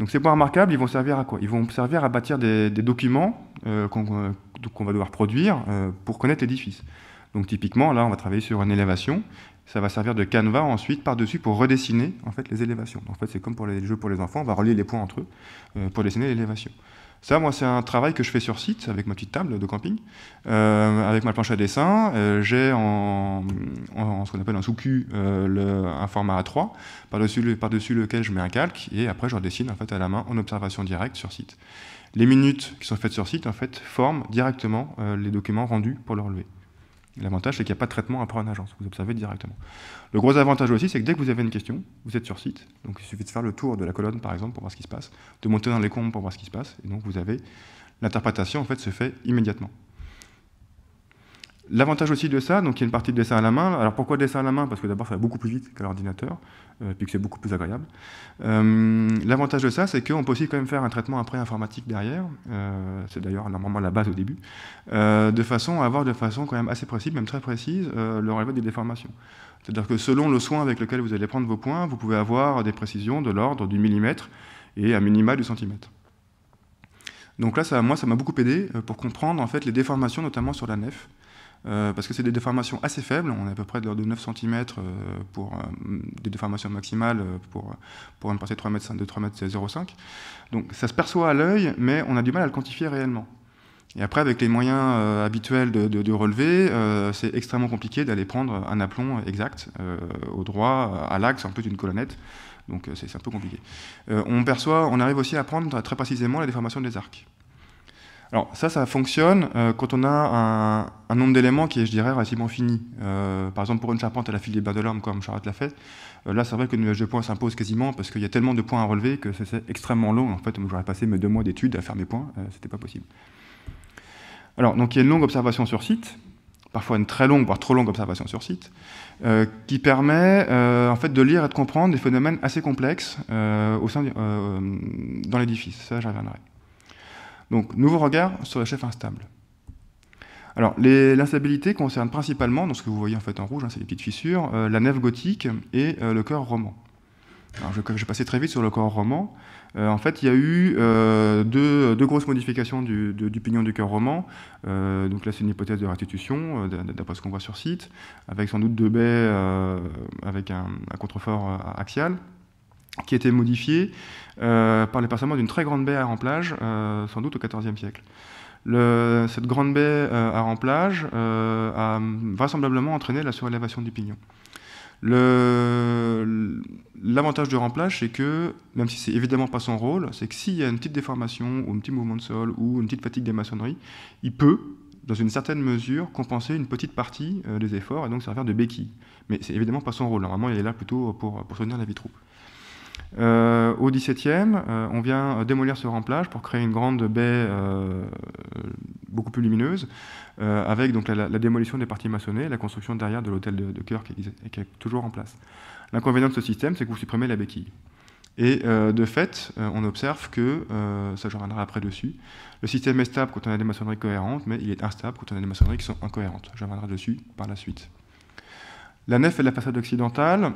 Donc ces points remarquables, ils vont servir à quoi Ils vont servir à bâtir des, documents euh, euh, qu'on va devoir produire euh, pour connaître l'édifice. Donc typiquement, là, on va travailler sur une élévation. Ça va servir de canevas ensuite par-dessus pour redessiner en fait, les élévations. En fait, c'est comme pour les jeux pour les enfants, on va relier les points entre eux pour dessiner l'élévation. Ça, moi, c'est un travail que je fais sur site avec ma petite table de camping, euh, avec ma planche à dessin. Euh, j'ai en, ce qu'on appelle un sous-cu, euh, un format A3 par-dessus lequel je mets un calque et après je redessine en fait à la main en observation directe sur site. Les minutes qui sont faites sur site en fait forment directement les documents rendus pour le relevé. L'avantage, c'est qu'il n'y a pas de traitement après un en agence, vous observez directement. Le gros avantage aussi, c'est que dès que vous avez une question, vous êtes sur site, donc il suffit de faire le tour de la colonne, par exemple, pour voir ce qui se passe, de monter dans les comptes pour voir ce qui se passe, et donc vous avez l'interprétation, en fait, se fait immédiatement. L'avantage aussi de ça, donc il y a une partie de dessin à la main. Alors pourquoi dessin à la main Parce que d'abord ça va beaucoup plus vite qu'à l'ordinateur, euh, puis que c'est beaucoup plus agréable. Euh, l'avantage de ça, c'est qu'on peut aussi quand même faire un traitement après informatique derrière. Euh, c'est d'ailleurs normalement la base au début, de façon à avoir de façon quand même assez précise, même très précise, le relevé des déformations. C'est-à-dire que selon le soin avec lequel vous allez prendre vos points, vous pouvez avoir des précisions de l'ordre du millimètre et à minima du centimètre. Donc là, moi, ça m'a beaucoup aidé pour comprendre en fait les déformations, notamment sur la nef. Euh, parce que c'est des déformations assez faibles, on est à peu près de l'ordre de 9 cm euh, pour euh, des déformations maximales pour, pour une de 3 mètres, de 3 mètres 0,5. Donc ça se perçoit à l'œil, mais on a du mal à le quantifier réellement. Et après, avec les moyens habituels de, relever, c'est extrêmement compliqué d'aller prendre un aplomb exact au droit, à l'axe, un peu d'une colonnette. Donc c'est un peu compliqué. on perçoit, on arrive aussi à prendre très précisément la déformation des arcs. Alors ça, ça fonctionne euh, quand on a un, nombre d'éléments qui est, je dirais, relativement fini. Euh, par exemple, pour une charpente à la file des bas de l'homme, comme Charlotte l'a fait, euh, là, c'est vrai que le nuage de points s'impose quasiment parce qu'il y a tellement de points à relever que c'est extrêmement long. En fait, j'aurais passé mes deux mois d'études à faire mes points, c'était pas possible. Alors, donc il y a une longue observation sur site, parfois une très longue, voire trop longue observation sur site, qui permet en fait de lire et de comprendre des phénomènes assez complexes au sein dans l'édifice. Ça, j'y reviendrai. Donc, nouveau regard sur la chef instable. Alors, l'instabilité concerne principalement, dans ce que vous voyez en fait en rouge, hein, c'est les petites fissures, euh, la nef gothique et euh, le cœur roman. Alors, je, vais passer très vite sur le cœur roman. Euh, en fait, il y a eu deux, grosses modifications du, pignon du cœur roman. donc là, c'est une hypothèse de restitution, d'après ce qu'on voit sur site, avec sans doute deux baies avec un contrefort axial qui a été modifié euh, par les passements d'une très grande baie à remplage, euh, sans doute au XIVe siècle. Le, cette grande baie euh, à remplage a vraisemblablement entraîné la surélévation du pignon. L'avantage du remplage, c'est que, même si c'est évidemment pas son rôle, c'est que s'il y a une petite déformation ou un petit mouvement de sol ou une petite fatigue des maçonneries, il peut, dans une certaine mesure, compenser une petite partie des efforts et donc servir de béquille. Mais c'est évidemment pas son rôle. Normalement, il est là plutôt pour, pour soutenir la vie euh, au XVIIe, e euh, on vient euh, démolir ce remplage pour créer une grande baie beaucoup plus lumineuse, avec donc la, démolition des parties maçonnées et la construction derrière de l'hôtel de, cœur qui, qui, est toujours en place. L'inconvénient de ce système, c'est que vous supprimez la béquille. Et de fait, on observe que, ça je reviendrai après dessus, le système est stable quand on a des maçonneries cohérentes, mais il est instable quand on a des maçonneries qui sont incohérentes. Je reviendrai dessus par la suite. La nef et la façade occidentale,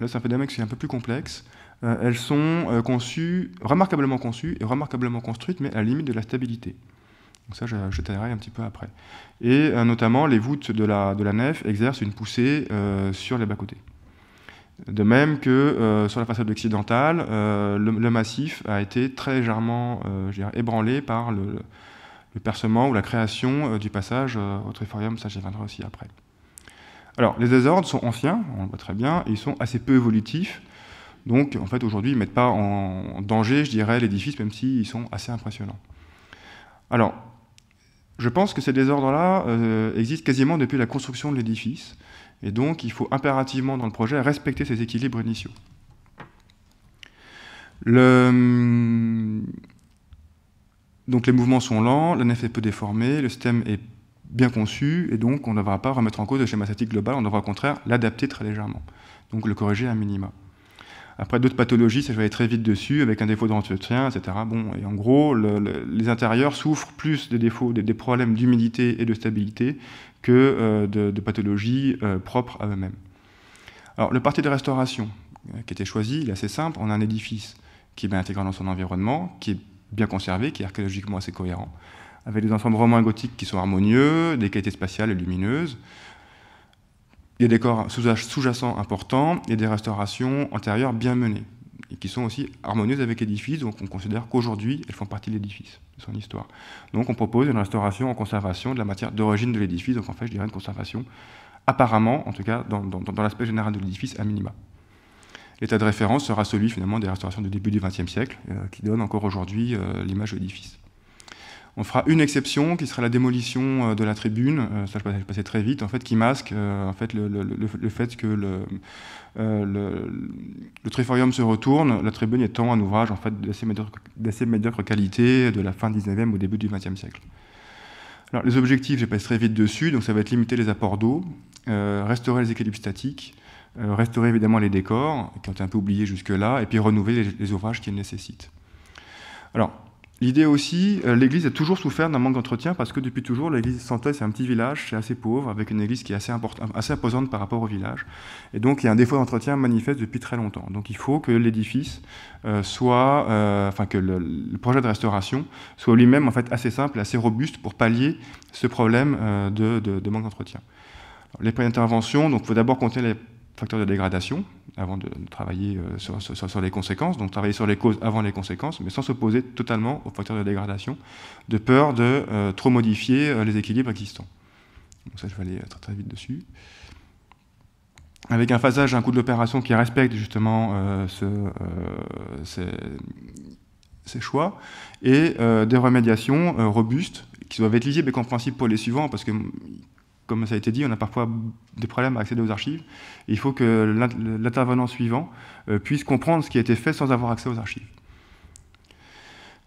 là c'est un phénomène qui est un peu plus complexe. Euh, elles sont euh, conçues, remarquablement conçues et remarquablement construites, mais à la limite de la stabilité. Donc ça, je, je un petit peu après. Et euh, notamment, les voûtes de la, nef exercent une poussée sur les bas-côtés. De même que sur la façade occidentale, le, massif a été très légèrement ébranlé par le, percement ou la création du passage au Triforium, ça j'y reviendrai aussi après. Alors, les désordres sont anciens, on le voit très bien, et ils sont assez peu évolutifs, donc, en fait, aujourd'hui, ils ne mettent pas en danger, je dirais, l'édifice, même s'ils sont assez impressionnants. Alors, je pense que ces désordres-là euh, existent quasiment depuis la construction de l'édifice, et donc il faut impérativement dans le projet respecter ces équilibres initiaux. Hum, donc les mouvements sont lents, la nef est peu déformée, le système est bien conçu, et donc on ne devra pas remettre en cause le schéma statique global, on devra au contraire l'adapter très légèrement, donc le corriger à minima. Après, d'autres pathologies, ça je vais aller très vite dessus, avec un défaut d'entretien, etc. Bon, et en gros, les intérieurs souffrent plus des défauts, des, problèmes d'humidité et de stabilité que euh, de, pathologies euh, propres à eux-mêmes. Alors, le parti de restauration euh, qui a été choisi, il est assez simple. On a un édifice qui est bien intégré dans son environnement, qui est bien conservé, qui est archéologiquement assez cohérent, avec des ensembles romans et gothiques qui sont harmonieux, des qualités spatiales et lumineuses des décors sous-jacents importants et des restaurations antérieures bien menées, et qui sont aussi harmonieuses avec l'édifice, donc on considère qu'aujourd'hui elles font partie de l'édifice, de son histoire. Donc on propose une restauration en conservation de la matière d'origine de l'édifice, donc en fait je dirais une conservation apparemment, en tout cas dans, l'aspect général de l'édifice, à minima. L'état de référence sera celui finalement des restaurations du début du XXe siècle, euh, qui donne encore aujourd'hui euh, l'image de l'édifice. On fera une exception qui sera la démolition euh, de la tribune, euh, ça je passais, très vite, en fait, qui masque euh, en fait, le, fait que le, le, triforium se retourne, la tribune étant un ouvrage en fait, d'assez médiocre, qualité de la fin 19e au début du 20e siècle. Alors, les objectifs, je passe très vite dessus, donc ça va être limiter les apports d'eau, restaurer les équilibres statiques, restaurer évidemment les décors, qui ont été un peu oubliés jusque-là, et puis renouveler les, ouvrages qui nécessitent. Alors, L'idée aussi, euh, l'église a toujours souffert d'un manque d'entretien parce que depuis toujours, l'église de Santé, c'est un petit village, c'est assez pauvre, avec une église qui est assez, euh, assez imposante par rapport au village. Et donc, il y a un défaut d'entretien manifeste depuis très longtemps. Donc, il faut que l'édifice euh, soit, enfin, que le, projet de restauration soit lui-même, en fait, assez simple, assez robuste pour pallier ce problème de, manque d'entretien. Les d'intervention, donc, il faut d'abord compter les facteurs de dégradation avant de travailler euh, sur, les conséquences, donc travailler sur les causes avant les conséquences, mais sans s'opposer totalement aux facteurs de dégradation, de peur de euh, trop modifier euh, les équilibres existants. Donc ça, je vais aller très, très vite dessus. Avec un phasage, un coût de l'opération qui respecte justement ces, choix, et des remédiations robustes qui doivent être lisibles et principe pour les suivants, parce que comme ça a été dit, on a parfois des problèmes à accéder aux archives. il faut que l'intervenant suivant euh, puisse comprendre ce qui a été fait sans avoir accès aux archives.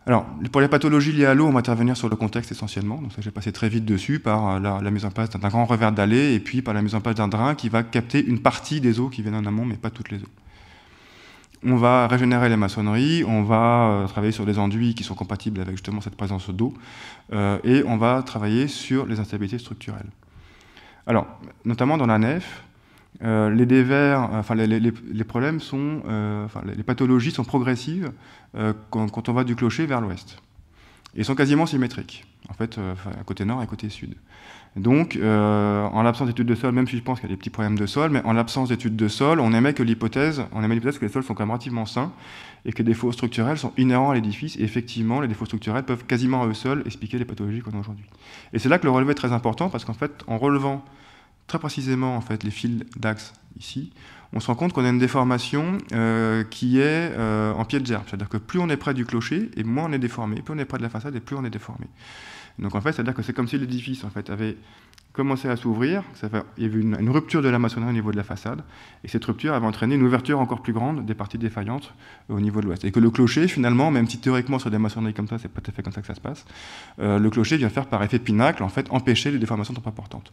Alors, pour les pathologies liées à l'eau, on va intervenir sur le contexte essentiellement. Donc, j'ai passé très vite dessus par euh, la, mise en place d'un grand revers d'allée et puis par la mise en place d'un drain qui va capter une partie des eaux qui viennent en amont, mais pas toutes les eaux. On va régénérer les maçonneries, on va euh, travailler sur des enduits qui sont compatibles avec justement cette présence d'eau, et on va travailler sur les instabilités structurelles. Alors, notamment dans la nef, euh, les dévers, euh, enfin les, problèmes sont, euh, enfin, les pathologies sont progressives quand, on va du clocher vers l'ouest. Et sont quasiment symétriques, en fait, à côté nord et à côté sud. Donc, euh, en l'absence d'études de sol, même si je pense qu'il y a des petits problèmes de sol, mais en l'absence d'études de sol, on émet que l'hypothèse, on émet l'hypothèse que les sols sont quand même relativement sains et que les défauts structurels sont inhérents à l'édifice. Et effectivement, les défauts structurels peuvent quasiment à eux seuls expliquer les pathologies qu'on a aujourd'hui. Et c'est là que le relevé est très important parce qu'en fait, en relevant très précisément en fait les fils d'axe ici, on se rend compte qu'on a une déformation euh, qui est euh, en pied de gerbe. C'est-à-dire que plus on est près du clocher, et moins on est déformé. Plus on est près de la façade, et plus on est déformé. Donc en fait, c'est-à-dire que c'est comme si l'édifice en fait, avait commencé à s'ouvrir, il y avait une, une, rupture de la maçonnerie au niveau de la façade, et cette rupture avait entraîné une ouverture encore plus grande des parties défaillantes au niveau de l'ouest. Et que le clocher, finalement, même si théoriquement sur des maçonneries comme ça, c'est pas tout à fait comme ça que ça se passe, euh, le clocher vient faire par effet pinacle, en fait, empêcher les déformations trop importantes.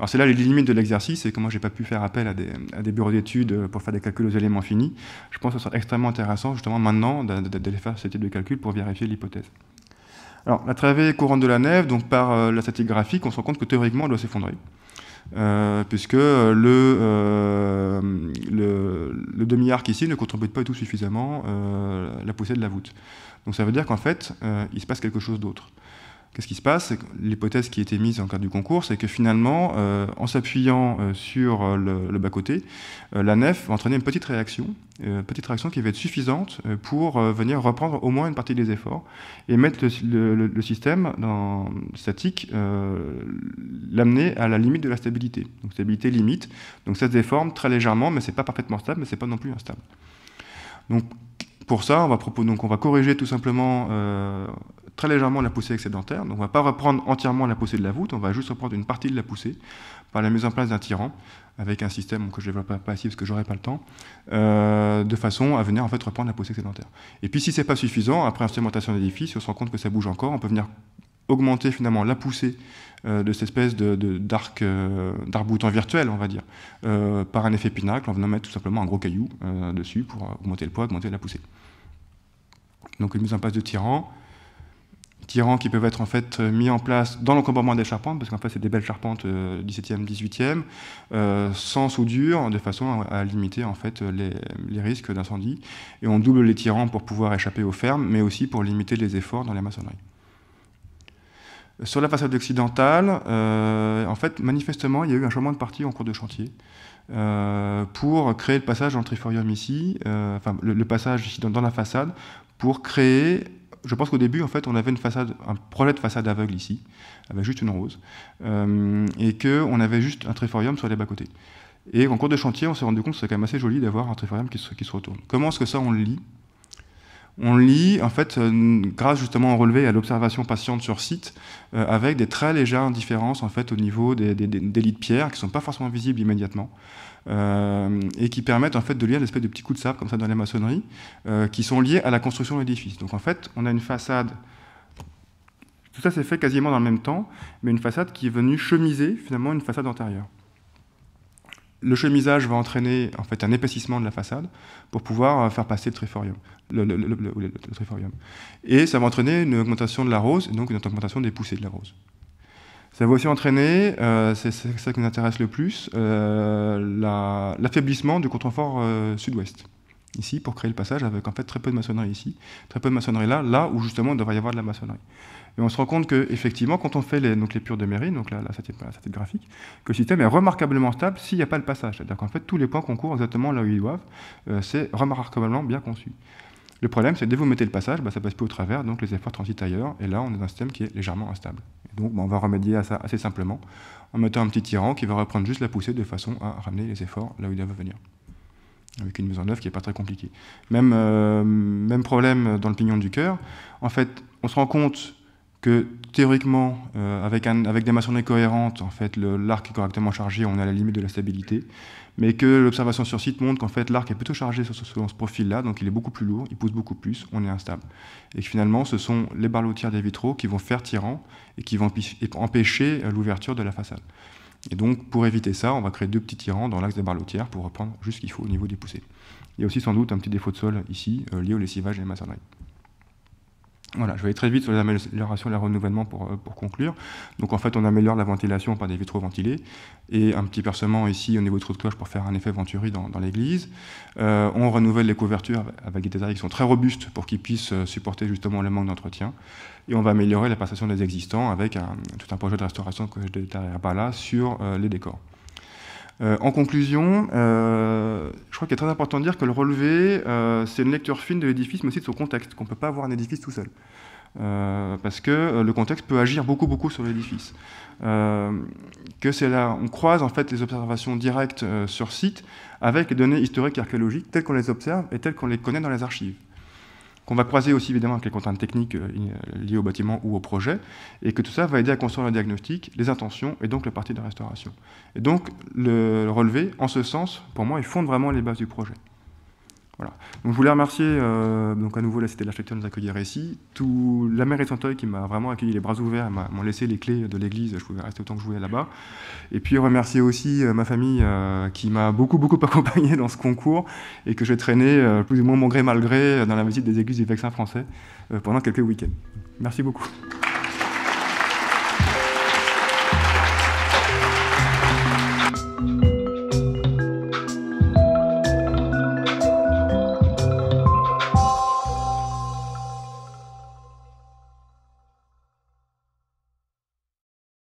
Alors c'est là les limites de l'exercice, et que moi j'ai pas pu faire appel à des, à des bureaux d'études pour faire des calculs aux éléments finis. Je pense que ce sera extrêmement intéressant justement maintenant d'aller faire ce type de calcul pour vérifier l'hypothèse la travée courante de la nef, donc par euh, la statique graphique, on se rend compte que théoriquement, elle doit s'effondrer. Euh, puisque euh, le, le demi-arc ici ne contribue pas du tout suffisamment à la poussée de la voûte. Donc ça veut dire qu'en fait, il se passe quelque chose d'autre. Qu'est-ce qui se passe L'hypothèse qui a été mise en cadre du concours, c'est que finalement, euh, en s'appuyant euh, sur euh, le, bas-côté, la nef va entraîner une petite réaction, une petite réaction qui va être suffisante pour venir reprendre au moins une partie des efforts et mettre le, système dans, statique, l'amener à la limite de la stabilité. Donc stabilité limite, donc ça se déforme très légèrement, mais ce n'est pas parfaitement stable, mais ce n'est pas non plus instable. Donc pour ça, on va, corriger tout simplement très légèrement la poussée excédentaire. Donc on ne va pas reprendre entièrement la poussée de la voûte, on va juste reprendre une partie de la poussée par la mise en place d'un tyran avec un système que je ne développerai pas ici parce que je n'aurai pas le temps, euh, de façon à venir en fait reprendre la poussée excédentaire. Et puis si ce n'est pas suffisant, après instrumentation d'édifice, on se rend compte que ça bouge encore, on peut venir augmenter finalement la poussée euh, de cette espèce d'arc de, de euh, virtuel, on va dire, par un effet pinacle, en venant mettre tout simplement un gros caillou dessus pour augmenter le poids, augmenter la poussée. Donc une mise en place de tirant, tirants qui peuvent être en fait euh, mis en place dans l'encombrement des charpentes, parce qu'en fait c'est des belles charpentes 17e, euh, 18e, euh, sans soudure, de façon à, limiter en fait les, risques d'incendie. Et on double les tirants pour pouvoir échapper aux fermes, mais aussi pour limiter les efforts dans les maçonneries. Sur la façade occidentale, en fait, manifestement, il y a eu un changement de partie en cours de chantier pour créer le passage dans le triforium ici, enfin le, passage ici dans, la façade, pour créer je pense qu'au début, en fait, on avait une façade, un projet de façade aveugle ici, avec juste une rose, euh, et qu'on avait juste un triforium sur les bas-côtés. Et en cours de chantier, on s'est rendu compte que c'est quand même assez joli d'avoir un tréforium qui se, qui se retourne. Comment est-ce que ça, on le lit on lit, en fait, euh, grâce justement au relevé à l'observation patiente sur site, euh, avec des très légères différences en fait, au niveau des, lits de pierre qui ne sont pas forcément visibles immédiatement. Euh, et qui permettent en fait de lire l'espèce de petits coups de sable comme ça dans les maçonneries qui sont liés à la construction de l'édifice. Donc en fait, on a une façade tout ça s'est fait quasiment dans le même temps, mais une façade qui est venue chemiser finalement une façade antérieure. Le chemisage va entraîner en fait un épaississement de la façade pour pouvoir euh, faire passer le triforium. Et ça va entraîner une augmentation de la rose, et donc une augmentation des poussées de la rose. Ça va aussi entraîner, euh, c'est ça qui nous intéresse le plus, euh, l'affaiblissement du contrefort sud-ouest, ici, pour créer le passage avec en fait très peu de maçonnerie ici, très peu de maçonnerie là, là où justement il devrait y avoir de la maçonnerie. Et on se rend compte que, effectivement, quand on fait les, donc pures de mairie, donc là, ça la graphique, que le système est remarquablement stable s'il n'y a pas le passage. C'est-à-dire qu'en fait, tous les points concourent exactement là où ils doivent. Euh, c'est remarquablement bien conçu. Le problème, c'est que dès que vous mettez le passage, bah, ça passe plus au travers, donc les efforts transitent ailleurs, et là, on est dans un système qui est légèrement instable. donc, bah, on va remédier à ça assez simplement, en mettant un petit tyran qui va reprendre juste la poussée de façon à ramener les efforts là où ils doivent venir. Avec une mise en œuvre qui n'est pas très compliquée. Même, euh, même problème dans le pignon du cœur. En fait, on se rend compte que théoriquement, euh, avec, des maçonneries cohérentes, en fait, l'arc est correctement chargé, on est à la limite de la stabilité, mais que l'observation sur site montre qu'en fait l'arc est plutôt chargé sur, ce profil-là, donc il est beaucoup plus lourd, il pousse beaucoup plus, on est instable. Et que finalement, ce sont les barres des vitraux qui vont faire tirant et qui vont empêcher euh, l'ouverture de la façade. Et donc, pour éviter ça, on va créer deux petits tirants dans l'axe des barres pour reprendre juste ce qu'il faut au niveau des poussées. Il y a aussi sans doute un petit défaut de sol ici, euh, lié au lessivage et à la maçonnerie. Voilà, je vais aller très vite sur les améliorations et le renouvellement euh, pour, conclure. Donc en fait, on améliore la ventilation par des vitraux ventilés et un petit percement ici au niveau du trou de cloche pour faire un effet venturi dans, l'église. Euh, on renouvelle les couvertures avec des détails qui sont très robustes pour qu'ils puissent euh, supporter justement le manque d'entretien. Et on va améliorer la passation des existants avec tout un projet de restauration que je détaillerai pas là sur les décors. Euh, en conclusion, euh, je crois qu'il est très important de dire que le relevé, euh, c'est une lecture fine de l'édifice, mais aussi de son contexte, qu'on ne peut pas avoir un édifice tout seul. parce que le contexte peut agir beaucoup, beaucoup sur l'édifice. que c'est on croise en fait les observations directes sur site avec les données historiques et archéologiques telles qu'on les observe et telles qu'on les connaît dans les archives qu'on va croiser aussi évidemment avec les contraintes techniques euh, euh, liées au bâtiment ou au projet, et que tout ça va aider à construire le diagnostic, les intentions et donc la partie de restauration. Et donc le relevé, en ce sens, pour moi, il fonde vraiment les bases du projet je voulais remercier euh, donc à nouveau la Cité de l'Architecture de nous accueillir ici. Tout la mairie son Santeuil qui m'a vraiment accueilli les bras ouverts, m'ont laissé les clés de l'église, je pouvais rester autant que je voulais là-bas. Et puis remercier aussi euh, ma famille euh, qui m'a beaucoup beaucoup accompagné dans ce concours et que j'ai traîné plus ou moins mon gré malgré dans la visite des églises des vaccins français pendant quelques week-ends. Merci beaucoup.